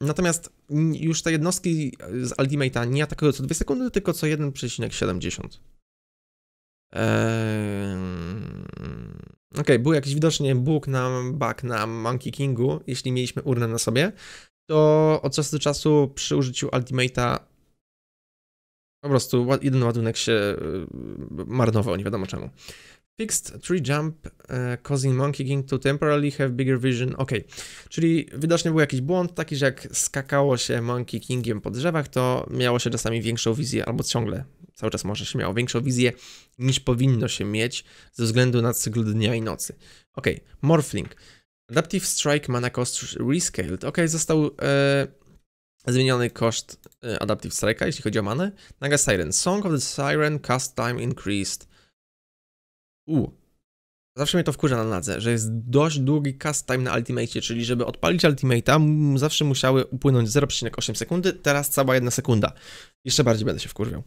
natomiast już te jednostki z Ultimate'a nie atakują co 2 sekundy, tylko co 1,70. Eee, Okej, okay, był jakiś widocznie bug na bug na Monkey Kingu, jeśli mieliśmy urnę na sobie, to od czasu do czasu przy użyciu Ultimate'a po prostu jeden ładunek się y, marnował, nie wiadomo czemu. Fixed tree jump uh, causing monkey king to temporarily have bigger vision. Ok, czyli widocznie był jakiś błąd taki, że jak skakało się monkey kingiem po drzewach, to miało się czasami większą wizję, albo ciągle cały czas może się miało większą wizję niż powinno się mieć ze względu na cykl dnia i nocy. Ok, morphling. Adaptive Strike mana cost rescaled. Ok, został e, zmieniony koszt e, Adaptive Strike'a, jeśli chodzi o manę. Naga Siren. Song of the Siren cast time increased. U. Zawsze mnie to wkurza na nadze, że jest dość długi cast time na Ultimate, czyli żeby odpalić Ultimate'a, zawsze musiały upłynąć 0,8 sekundy, teraz cała jedna sekunda. Jeszcze bardziej będę się wkurwiał.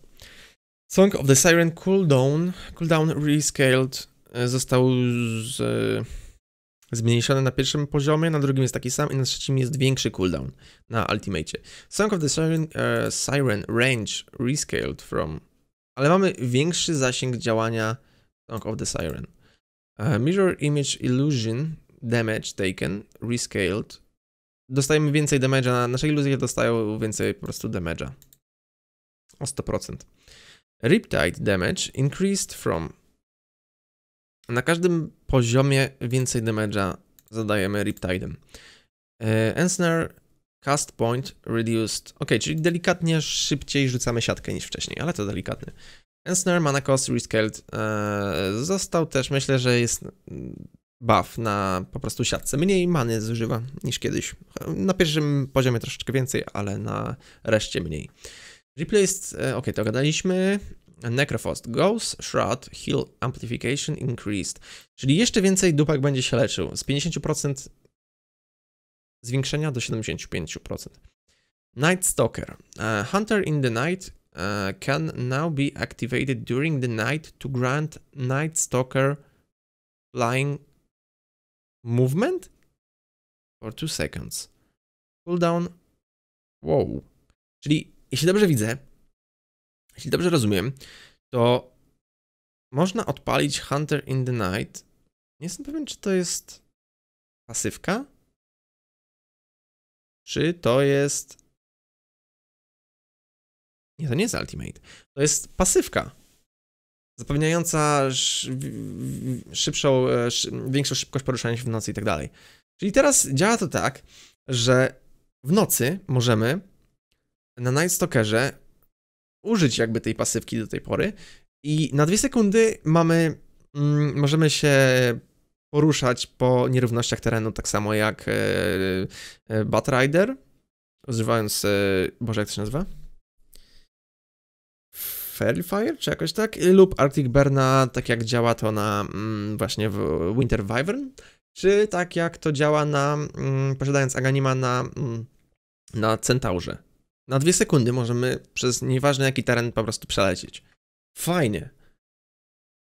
Song of the Siren Cooldown, cooldown rescaled e, został z, e, zmniejszony na pierwszym poziomie, na drugim jest taki sam i na trzecim jest większy cooldown na Ultimate. Song of the Siren, e, Siren Range rescaled from... Ale mamy większy zasięg działania Song of the Siren. Uh, mirror Image Illusion Damage Taken Rescaled. Dostajemy więcej damage'a, nasze iluzje dostają więcej po prostu damage'a. O 100%. Riptide Damage Increased From. Na każdym poziomie więcej damage'a zadajemy Riptide'em. Uh, Ensnare Cast Point Reduced. Ok, czyli delikatnie szybciej rzucamy siatkę niż wcześniej, ale to delikatny. Ensnare Mana Cost Rescaled został też, myślę, że jest buff na po prostu siatce. Mniej many zużywa niż kiedyś. Na pierwszym poziomie troszeczkę więcej, ale na reszcie mniej. Replace, jest ok, to gadaliśmy. Necrofost goes, shroud, heal amplification increased. Czyli jeszcze więcej dupak będzie się leczył. Z 50% zwiększenia do 75%. Night Stalker. Uh, Hunter in the Night Uh, can now be activated during the night to grant Night Stalker flying movement for two seconds. Cooldown. Wow. Czyli jeśli dobrze widzę, jeśli dobrze rozumiem, to można odpalić Hunter in the Night. Nie jestem pewien, czy to jest pasywka, czy to jest nie, to nie jest ultimate. To jest pasywka. Zapewniająca szybszą, e, większą szybkość poruszania się w nocy i tak dalej. Czyli teraz działa to tak, że w nocy możemy na Night użyć jakby tej pasywki do tej pory i na dwie sekundy mamy, mm, możemy się poruszać po nierównościach terenu, tak samo jak e, e, Batrider, używając, Boże, jak to się nazywa? Fairyfire, czy jakoś tak, lub Arctic Berna, tak jak działa to na mm, właśnie Winter Wyvern, czy tak jak to działa na, mm, posiadając Aganima na, mm, na Centaurze. Na dwie sekundy możemy przez nieważny jaki teren po prostu przelecieć. Fajnie.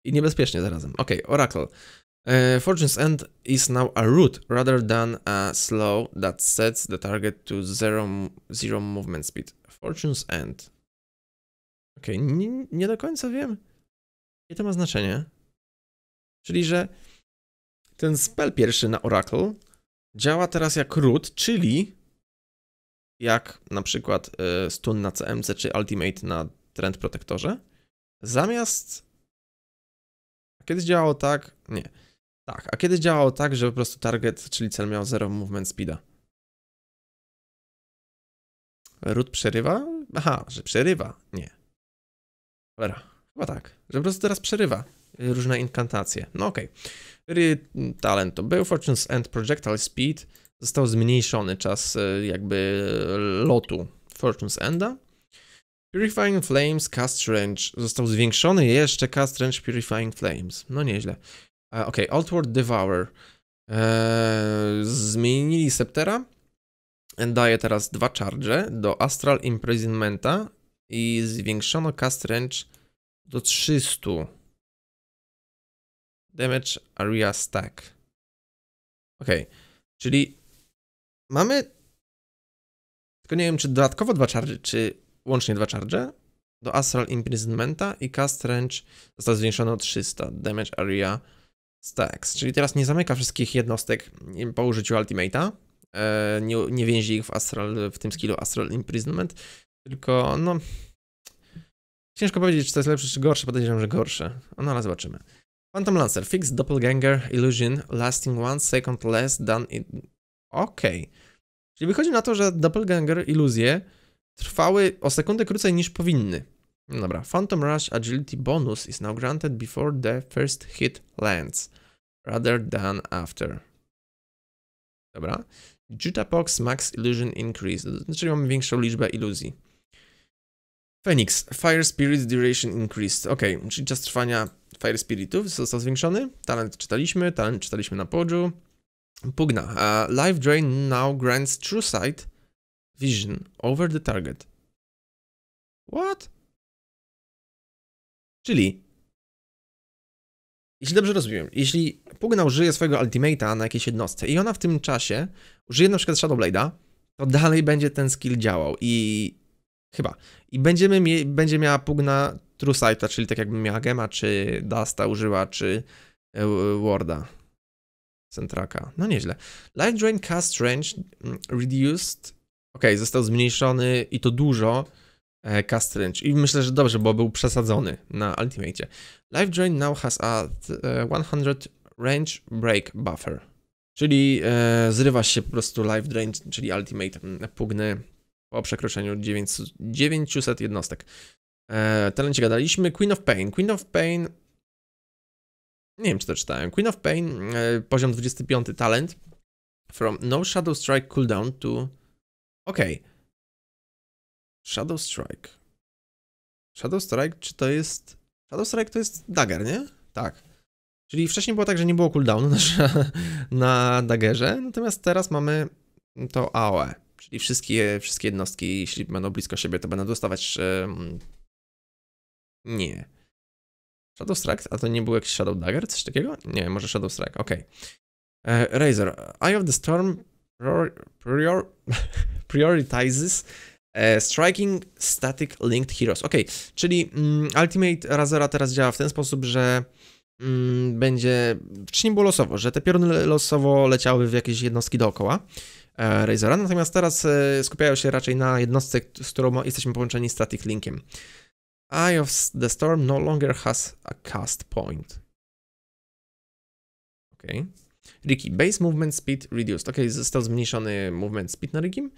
I niebezpiecznie zarazem. Ok, Oracle. E, Fortune's End is now a route rather than a slow that sets the target to zero, zero movement speed. Fortune's End. Okej, okay, nie, nie do końca wiem, jakie to ma znaczenie. Czyli, że ten spell pierwszy na Oracle działa teraz jak root, czyli jak na przykład e, stun na CMC czy ultimate na trend Protectorze, zamiast kiedyś działało tak, nie, tak, a kiedyś działało tak, że po prostu target, czyli cel miał 0 movement speeda. Root przerywa? Aha, że przerywa, nie. Cholera, chyba tak. Że po prostu teraz przerywa y, różne inkantacje. No okej. Okay. Talent to był, Fortune's End Projectile Speed. Został zmniejszony czas y, jakby lotu Fortune's Enda. Purifying Flames, Cast Range. Został zwiększony jeszcze Cast Range Purifying Flames. No nieźle. E, ok. Outward Devourer. Eee, zmienili Septera. Daje teraz dwa charge do Astral Imprisonmenta i zwiększono cast range do 300. Damage area stack. Ok, czyli mamy. Tylko nie wiem, czy dodatkowo dwa charge, czy łącznie dwa charge do Astral Imprisonmenta i cast range został zwiększony o 300. Damage area stacks. Czyli teraz nie zamyka wszystkich jednostek po użyciu Ultimata. E, nie, nie więzi ich w, Astral, w tym skillu Astral Imprisonment, tylko, no... Ciężko powiedzieć, czy to jest lepsze, czy gorsze. Podejrzewam, że gorsze. No, ale zobaczymy. Phantom Lancer. Fixed Doppelganger Illusion lasting one second less than it... Okej. Okay. Czyli wychodzi na to, że Doppelganger iluzje trwały o sekundę krócej niż powinny. Dobra. Phantom Rush Agility Bonus is now granted before the first hit lands, rather than after. Dobra. Jutapox Max Illusion Increase, czyli mamy większą liczbę iluzji. Phoenix, Fire Spirit Duration Increased. Ok, czyli czas trwania Fire Spiritów został zwiększony. Talent czytaliśmy, talent czytaliśmy na podżu. Pugna. Uh, life Drain now grants True Sight Vision over the target. What? Czyli jeśli dobrze rozumiem, jeśli Pugna użyje swojego ultimate'a na jakiejś jednostce i ona w tym czasie użyje na przykład Shadowblade'a, to dalej będzie ten skill działał i Chyba. I będziemy mie będzie miała Pugna TrueSighta, czyli tak jakbym miała Gema, czy Dasta użyła, czy e, Warda. Centraka. No nieźle. Light Drain Cast Range mm, Reduced. Ok, został zmniejszony i to dużo. E, cast Range. I myślę, że dobrze, bo był przesadzony na Ultimate. Life Drain now has a 100 e, range break buffer. Czyli e, zrywa się po prostu Life Drain, czyli Ultimate mm, Pugny po przekroczeniu 900 jednostek. E, talencie gadaliśmy. Queen of Pain. Queen of Pain. Nie wiem, czy to czytałem. Queen of Pain, e, poziom 25 talent. From no Shadow Strike cooldown to. Okej. Okay. Shadow Strike. Shadow Strike, czy to jest. Shadow Strike to jest dagger, nie? Tak. Czyli wcześniej było tak, że nie było cooldownu na, na daggerze, natomiast teraz mamy to AOE. Czyli wszystkie, wszystkie jednostki, jeśli będą blisko siebie, to będą dostawać. Mm, nie. Shadow Strike? A to nie był jakiś Shadow Dagger? Coś takiego? Nie, może Shadow Strike, okej. Okay. E, Razor. Eye of the Storm prior, prior, prioritizes e, Striking Static Linked Heroes. Okej, okay. czyli mm, Ultimate Razora teraz działa w ten sposób, że mm, będzie. Czy nie było losowo, że te pioruny losowo leciały w jakieś jednostki dookoła. E, Razera, natomiast teraz e, skupiają się raczej na jednostce, z którą jesteśmy połączeni static linkiem. Eye of the Storm no longer has a cast point. Ok. Ricky, base movement speed reduced. Ok, został zmniejszony movement speed na Rikim.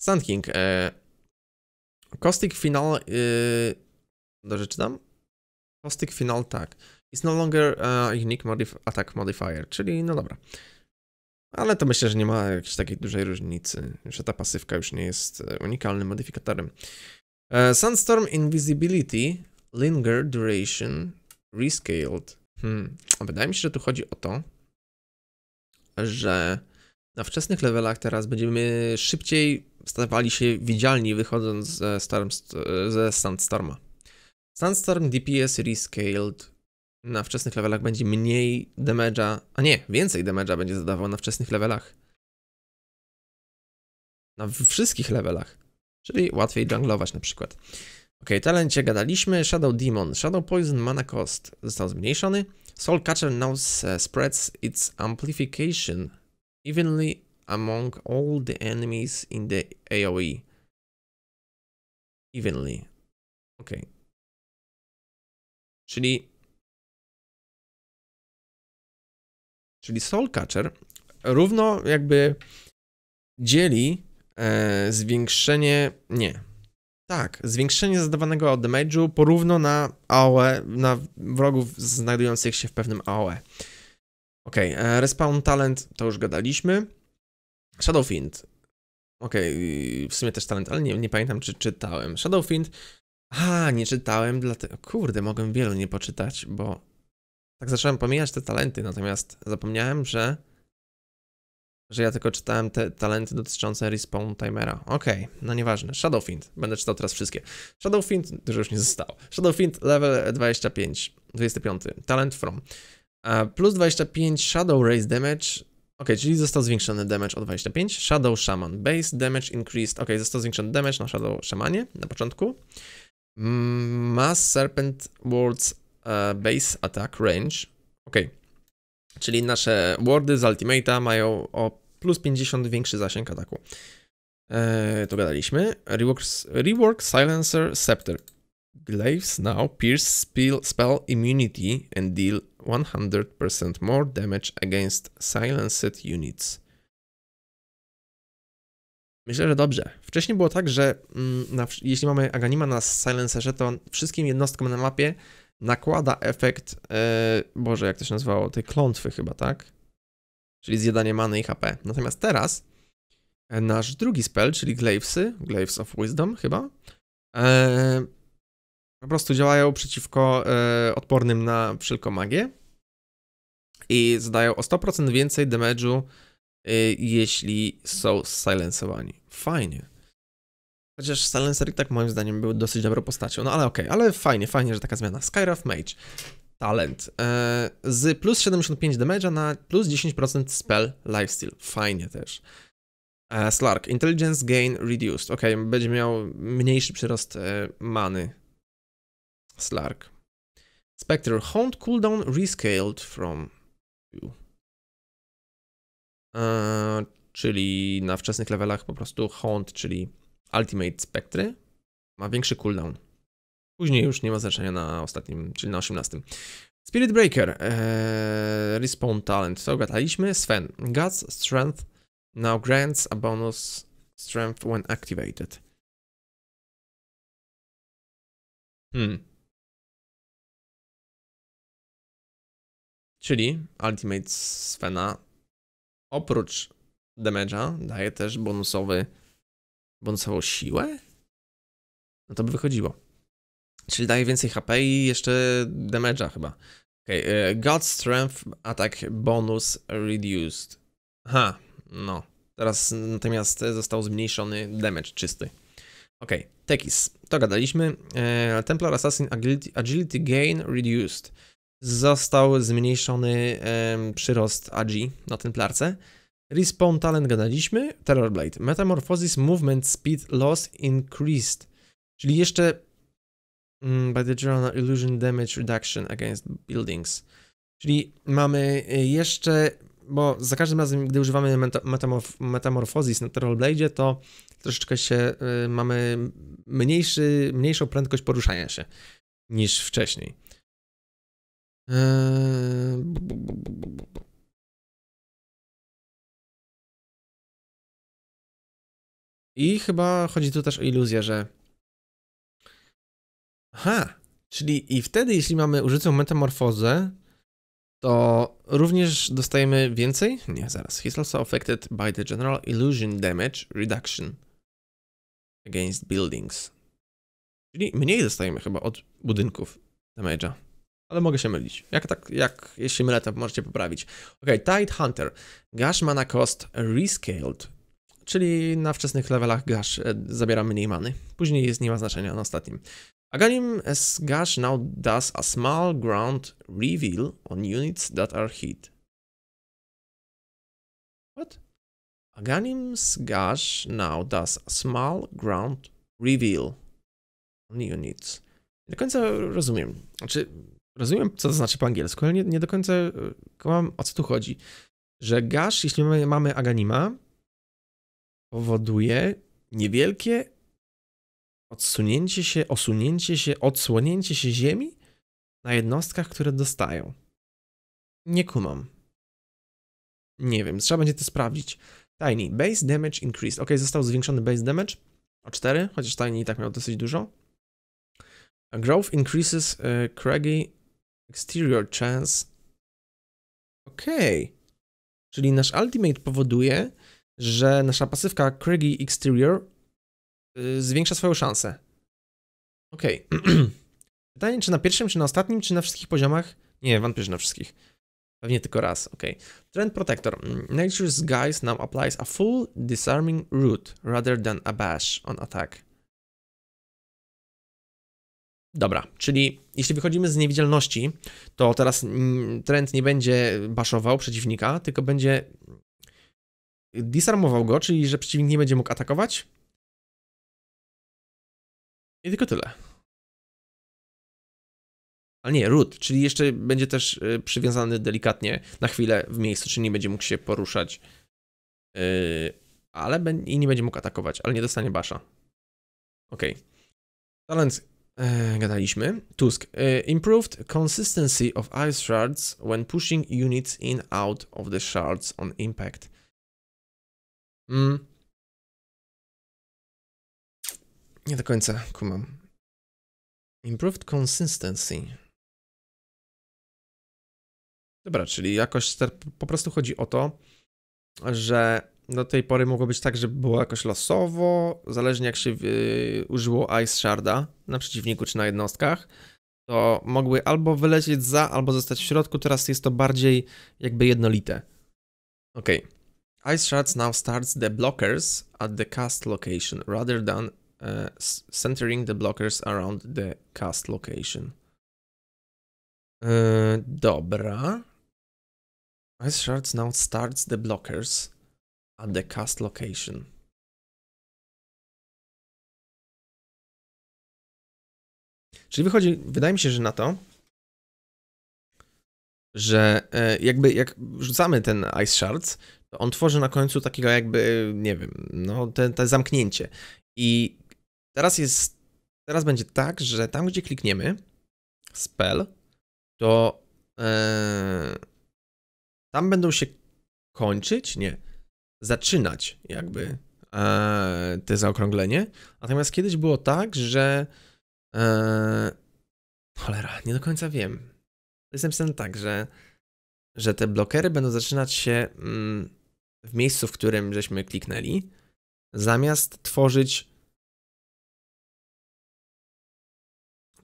Sand King. E, Caustic Final... E, dobrze czytam? Caustic Final, tak. Is no longer e, a unique modif attack modifier, czyli no dobra. Ale to myślę, że nie ma jakiejś takiej dużej różnicy, że ta pasywka już nie jest e, unikalnym modyfikatorem. E, Sandstorm Invisibility, Linger Duration, Rescaled. Hmm. Wydaje mi się, że tu chodzi o to, że na wczesnych levelach teraz będziemy szybciej stawali się widzialni wychodząc ze, Storm, ze Sandstorma. Sandstorm DPS Rescaled na wczesnych levelach będzie mniej damage'a, a nie, więcej damage'a będzie zadawał na wczesnych levelach. Na wszystkich levelach. Czyli łatwiej junglować na przykład. Ok, talencie gadaliśmy. Shadow Demon. Shadow Poison mana cost został zmniejszony. Soul Catcher now e, spreads its amplification evenly among all the enemies in the AoE. Evenly. Ok. Czyli czyli Soulcatcher, równo jakby dzieli e, zwiększenie, nie, tak, zwiększenie zadawanego damage'u porówno na AOE, na wrogów znajdujących się w pewnym AOE. Ok, e, respawn talent, to już gadaliśmy. Shadowfiend. Ok, w sumie też talent, ale nie, nie pamiętam czy czytałem. Shadowfiend. A, nie czytałem, dlatego... Kurde, mogłem wielu nie poczytać, bo tak zacząłem pomijać te talenty, natomiast zapomniałem, że że ja tylko czytałem te talenty dotyczące respawn timera. Okej, okay, no nieważne. Shadowfiend. Będę czytał teraz wszystkie. Shadowfiend, dużo już nie zostało. Shadowfiend level 25, 25. Talent from. A plus 25 Shadow Raise Damage. Ok, czyli został zwiększony damage o 25. Shadow Shaman. Base Damage Increased. Ok, został zwiększony damage na Shadow Shamanie na początku. Mm, Mass Serpent wards. E, base attack range. Ok. Czyli nasze wardy z ultimata mają o plus 50 większy zasięg ataku. Eee, to gadaliśmy. Reworks, rework Silencer Scepter. Glaives now pierce spell, spell immunity and deal 100% more damage against silenced units. Myślę, że dobrze. Wcześniej było tak, że mm, na, jeśli mamy Aganima na silencerze, to wszystkim jednostkom na mapie nakłada efekt, yy, boże, jak to się nazywało, tej klątwy chyba, tak? Czyli zjadanie many i HP. Natomiast teraz e, nasz drugi spell, czyli Glaivesy, Glaives of Wisdom chyba, e, po prostu działają przeciwko odpornym na wszelką magię i zadają o 100% więcej damage'u, jeśli są silencowani. Fajnie. Chociaż Silencer i tak moim zdaniem był dosyć dobrą postacią. No ale okej, okay, ale fajnie, fajnie, że taka zmiana. Skyraf Mage. Talent. Eee, z plus 75 damage'a na plus 10% spell lifesteal. Fajnie też. Eee, Slark. Intelligence gain reduced. Ok, będzie miał mniejszy przyrost e, many. Slark. Spectre. haunt cooldown rescaled from you. Eee, czyli na wczesnych levelach po prostu haunt, czyli Ultimate Spectry ma większy cooldown. Później już nie ma znaczenia na ostatnim, czyli na 18. Spirit Breaker, ee, Respawn Talent, to gadaliśmy. Sven, God's Strength now grants a bonus strength when activated. Hmm. Czyli Ultimate Svena oprócz damage'a daje też bonusowy bo siłę? No to by wychodziło. Czyli daje więcej HP i jeszcze damage'a chyba. Okay. E, God Strength Attack Bonus Reduced. Aha, no. Teraz natomiast został zmniejszony damage czysty. Ok, Tekis. To gadaliśmy. E, Templar Assassin Agility, Agility Gain Reduced. Został zmniejszony przyrost Agi na Templarce. Respawn Talent gadaliśmy, Terrorblade, Metamorphosis, Movement, Speed, Loss, Increased, czyli jeszcze mm, by the journal Illusion Damage Reduction against Buildings, czyli mamy y, jeszcze, bo za każdym razem, gdy używamy metamorf, Metamorphosis na Terrorblade'zie, to troszeczkę się y, mamy mniejszy, mniejszą prędkość poruszania się niż wcześniej. Eee... I chyba chodzi tu też o iluzję, że. Aha, czyli i wtedy, jeśli mamy użycą metamorfozę, to również dostajemy więcej? Nie, zaraz. He's also affected by the general illusion damage reduction against buildings. Czyli mniej dostajemy chyba od budynków damage'a. Ale mogę się mylić. Jak tak, jak jeśli mylę, to możecie poprawić. Ok, Tide Hunter. Gash mana cost rescaled czyli na wczesnych levelach Gash e, zabiera mniej many. Później jest nie ma znaczenia na ostatnim. Agalim as Gash now does a small ground reveal on units that are hit. What? Aghanim's Gash now does a small ground reveal on units. Nie do końca rozumiem. Znaczy, rozumiem, co to znaczy po angielsku, ale nie, nie do końca e, kumam, o co tu chodzi. Że Gash, jeśli mamy, mamy Aganima, powoduje niewielkie odsunięcie się, osunięcie się, odsłonięcie się ziemi na jednostkach, które dostają. Nie kumam. Nie wiem, trzeba będzie to sprawdzić. Tiny, base damage increased. Ok, został zwiększony base damage o 4, chociaż Tiny i tak miał dosyć dużo. A growth increases uh, craggy exterior chance. Ok, czyli nasz ultimate powoduje, że nasza pasywka Craigie Exterior y, zwiększa swoją szansę. Okej. Pytanie, czy na pierwszym, czy na ostatnim, czy na wszystkich poziomach? Nie, wątpię, że na wszystkich. Pewnie tylko raz, ok. Trend Protector. Mm, Nature's Guise now applies a full disarming root rather than a bash on attack. Dobra, czyli jeśli wychodzimy z niewidzialności, to teraz mm, trend nie będzie baszował przeciwnika, tylko będzie disarmował go, czyli że przeciwnik nie będzie mógł atakować. I tylko tyle. Ale nie, root, czyli jeszcze będzie też y, przywiązany delikatnie na chwilę w miejscu, czyli nie będzie mógł się poruszać. Yy, ale i nie będzie mógł atakować, ale nie dostanie basza. Ok. Talent yy, gadaliśmy. Tusk. Yy, improved consistency of ice shards when pushing units in out of the shards on impact. Mm. Nie do końca kumam. Improved consistency. Dobra, czyli jakoś po prostu chodzi o to, że do tej pory mogło być tak, że było jakoś losowo, zależnie jak się yy, użyło Ice Sharda na przeciwniku czy na jednostkach, to mogły albo wylecieć za, albo zostać w środku. Teraz jest to bardziej jakby jednolite. Okej. Okay. Ice Shards now starts the blockers at the cast location rather than uh, centering the blockers around the cast location. Yy, dobra. Ice Shards now starts the blockers at the cast location. Czyli wychodzi, wydaje mi się, że na to, że e, jakby jak rzucamy ten Ice Shards, on tworzy na końcu takiego jakby, nie wiem, no te, te zamknięcie. I teraz jest, teraz będzie tak, że tam gdzie klikniemy spell, to yy, tam będą się kończyć, nie, zaczynać jakby e, te zaokrąglenie. Natomiast kiedyś było tak, że. E, cholera, nie do końca wiem. Jestem jest tak, że, że te blokery będą zaczynać się. Mm, w miejscu, w którym żeśmy kliknęli, zamiast tworzyć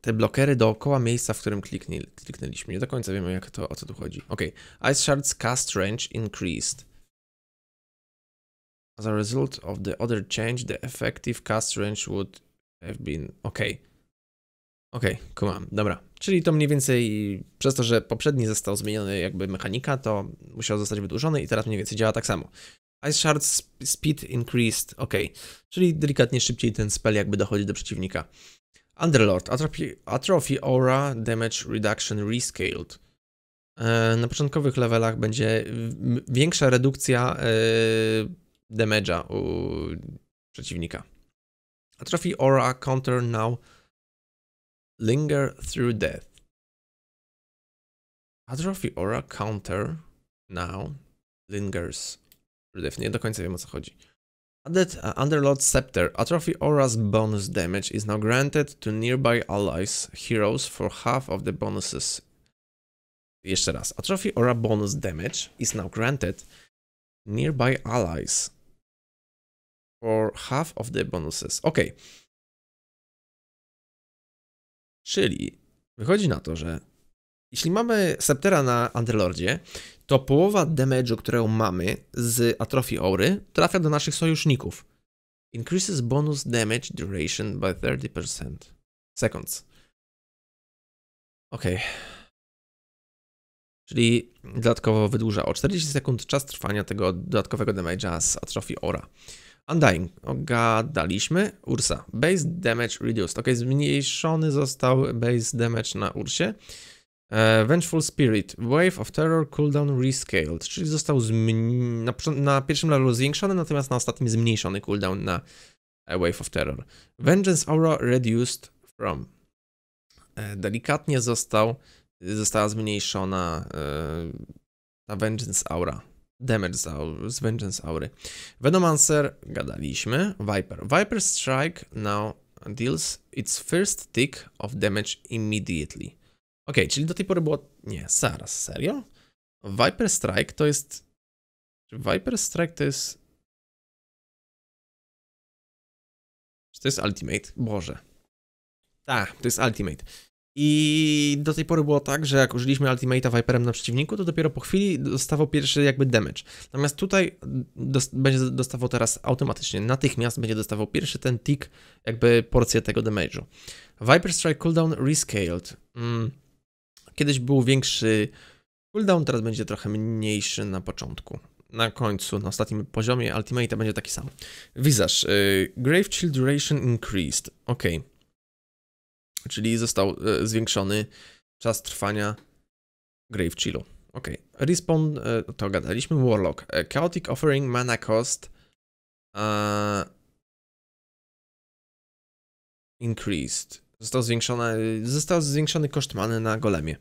te blokery dookoła miejsca, w którym kliknie, kliknęliśmy. Nie do końca wiemy, jak to, o co tu chodzi. Ok. Ice Shards cast range increased. As a result of the other change, the effective cast range would have been... Ok. Okej, okay, kumam, dobra. Czyli to mniej więcej przez to, że poprzedni został zmieniony jakby mechanika, to musiał zostać wydłużony i teraz mniej więcej działa tak samo. Ice Shards Speed Increased, ok. Czyli delikatnie szybciej ten spell jakby dochodzi do przeciwnika. Underlord, Atrophy, Atrophy Aura Damage Reduction Rescaled. E, na początkowych levelach będzie większa redukcja e, damage'a u przeciwnika. Atrophy Aura Counter Now linger through death. Atrophy Aura Counter now lingers through death. Nie do końca wiem o co chodzi. Added uh, Underlord Scepter. Atrophy Aura's bonus damage is now granted to nearby allies, heroes for half of the bonuses. Jeszcze raz. Atrophy Aura bonus damage is now granted nearby allies for half of the bonuses. Okay. Czyli wychodzi na to, że jeśli mamy Sceptera na Underlordzie, to połowa damage'u, którą mamy z atrofii aury, trafia do naszych sojuszników. Increases bonus damage duration by 30%. Seconds. Ok. Czyli dodatkowo wydłuża o 40 sekund czas trwania tego dodatkowego damage'a z atrofii aura. Undying. Ogadaliśmy. Ursa. Base damage reduced. Ok, zmniejszony został base damage na Ursie. E, Vengeful Spirit. Wave of Terror cooldown rescaled. Czyli został na, na, pierwszym levelu zwiększony, natomiast na ostatnim zmniejszony cooldown na e, Wave of Terror. Vengeance Aura reduced from. E, delikatnie został, została zmniejszona e, ta Vengeance Aura Damage z, z Vengeance Aury. Venomancer gadaliśmy. Viper. Viper Strike now deals its first tick of damage immediately. Ok, czyli do tej pory było... Nie, zaraz, serio? Viper Strike to jest... Czy Viper Strike to jest... Czy to jest Ultimate? Boże. Tak, to jest Ultimate. I do tej pory było tak, że jak użyliśmy Ultimate'a Viperem na przeciwniku, to dopiero po chwili dostawał pierwszy jakby damage. Natomiast tutaj będzie dostawał teraz automatycznie, natychmiast będzie dostawał pierwszy ten tick, jakby porcję tego damage'u. Viper Strike Cooldown Rescaled. Mm. Kiedyś był większy cooldown, teraz będzie trochę mniejszy na początku. Na końcu, na ostatnim poziomie Ultimate'a będzie taki sam. Wizarz. Y, grave Chill Duration Increased. ok czyli został e, zwiększony czas trwania Grave chillu. Ok, respawn, e, to gadaliśmy, warlock, e, chaotic offering, mana cost, increased, został zwiększony, został zwiększony koszt many na golemie.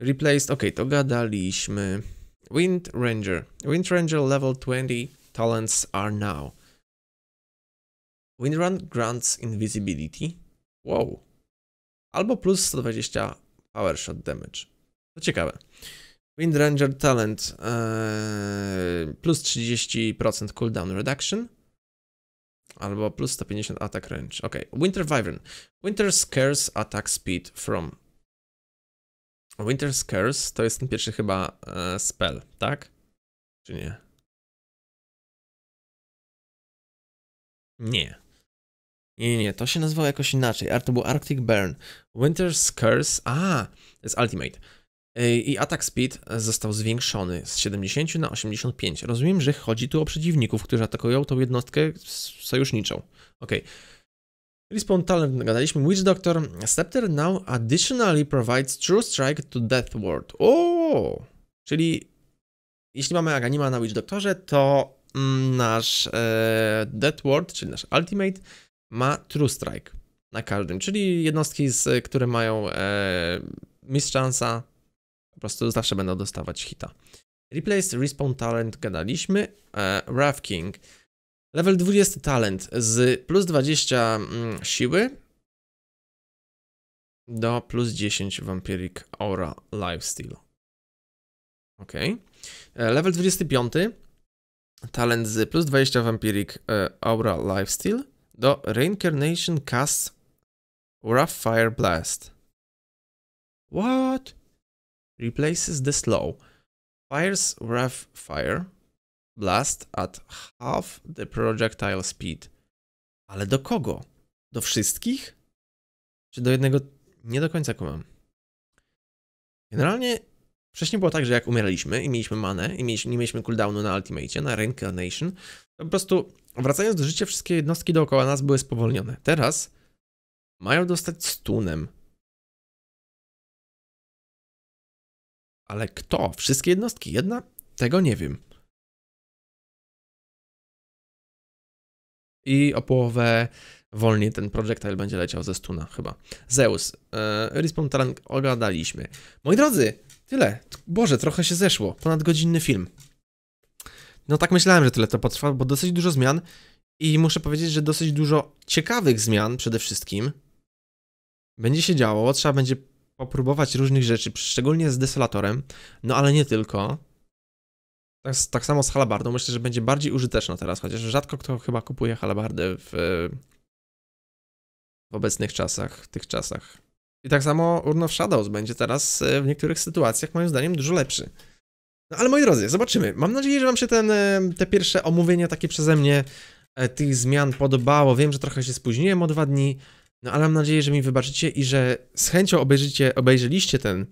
Replaced, ok, to gadaliśmy. Wind Ranger, Wind Ranger level 20, talents are now. Windrun grants invisibility. Wow albo plus 120 power shot damage. To ciekawe. Windranger Talent yy, plus 30% cooldown reduction albo plus 150 attack range. Ok, Winter Wyvern. Winter Scares attack speed from. Winter Scares to jest ten pierwszy chyba yy, spell, tak? Czy nie? Nie. Nie, nie, to się nazywało jakoś inaczej. Art to był Arctic Burn. Winter's Curse. A, to jest Ultimate. E, I atak speed został zwiększony z 70 na 85. Rozumiem, że chodzi tu o przeciwników, którzy atakują tą jednostkę sojuszniczą. Okej. Okay. Respawn Talent gadaliśmy. Witch Doctor Scepter now additionally provides True Strike to Death Ward. O, Czyli jeśli mamy Aganima na Witch Doctorze, to mm, nasz e, Death Ward, czyli nasz Ultimate, ma True Strike na każdym, czyli jednostki, z, które mają e, miss chance'a, po prostu zawsze będą dostawać hita. Replace, Respawn Talent gadaliśmy, e, Wrath King. Level 20 talent z plus 20 mm, siły do plus 10 Vampiric Aura Lifesteal. Ok. E, level 25 talent z plus 20 Vampiric e, Aura Lifesteal do Reincarnation Cast Rough Fire Blast. What? Replaces the slow. Fires Rough Fire Blast at half the projectile speed. Ale do kogo? Do wszystkich? Czy do jednego? Nie do końca kumam. Generalnie wcześniej było tak, że jak umieraliśmy i mieliśmy manę i mieliśmy, nie mieliśmy cooldownu na Ultimate, na Reincarnation, to po prostu Wracając do życia, wszystkie jednostki dookoła nas były spowolnione. Teraz mają dostać stunem. Ale kto? Wszystkie jednostki? Jedna? Tego nie wiem. I o połowę wolniej ten projectile będzie leciał ze stuna chyba. Zeus. Yy, respawn ogadaliśmy. Moi drodzy, tyle. Boże, trochę się zeszło. Ponad godzinny film. No tak myślałem, że tyle to potrwa, bo dosyć dużo zmian i muszę powiedzieć, że dosyć dużo ciekawych zmian przede wszystkim będzie się działo. Trzeba będzie popróbować różnych rzeczy, szczególnie z desolatorem, no ale nie tylko. Tak, tak samo z halabardą. Myślę, że będzie bardziej użyteczna teraz, chociaż rzadko kto chyba kupuje halabardę w, w obecnych czasach, tych czasach. I tak samo Urn of Shadows będzie teraz e, w niektórych sytuacjach, moim zdaniem, dużo lepszy. No ale moi drodzy, zobaczymy. Mam nadzieję, że wam się ten, e, te pierwsze omówienia, takie przeze mnie e, tych zmian podobało. Wiem, że trochę się spóźniłem o dwa dni, no ale mam nadzieję, że mi wybaczycie i że z chęcią obejrzycie, obejrzeliście ten,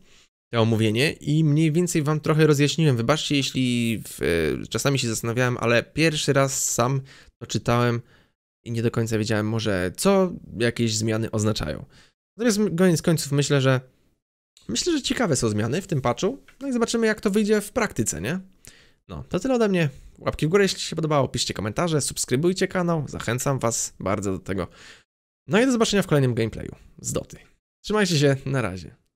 to omówienie i mniej więcej wam trochę rozjaśniłem. Wybaczcie, jeśli w, e, czasami się zastanawiałem, ale pierwszy raz sam to czytałem i nie do końca wiedziałem może, co jakieś zmiany oznaczają. Natomiast koniec końców myślę, że Myślę, że ciekawe są zmiany w tym patchu. No i zobaczymy, jak to wyjdzie w praktyce, nie? No, to tyle ode mnie. Łapki w górę, jeśli się podobało, piszcie komentarze, subskrybujcie kanał, zachęcam was bardzo do tego. No i do zobaczenia w kolejnym gameplayu z Doty. Trzymajcie się, na razie.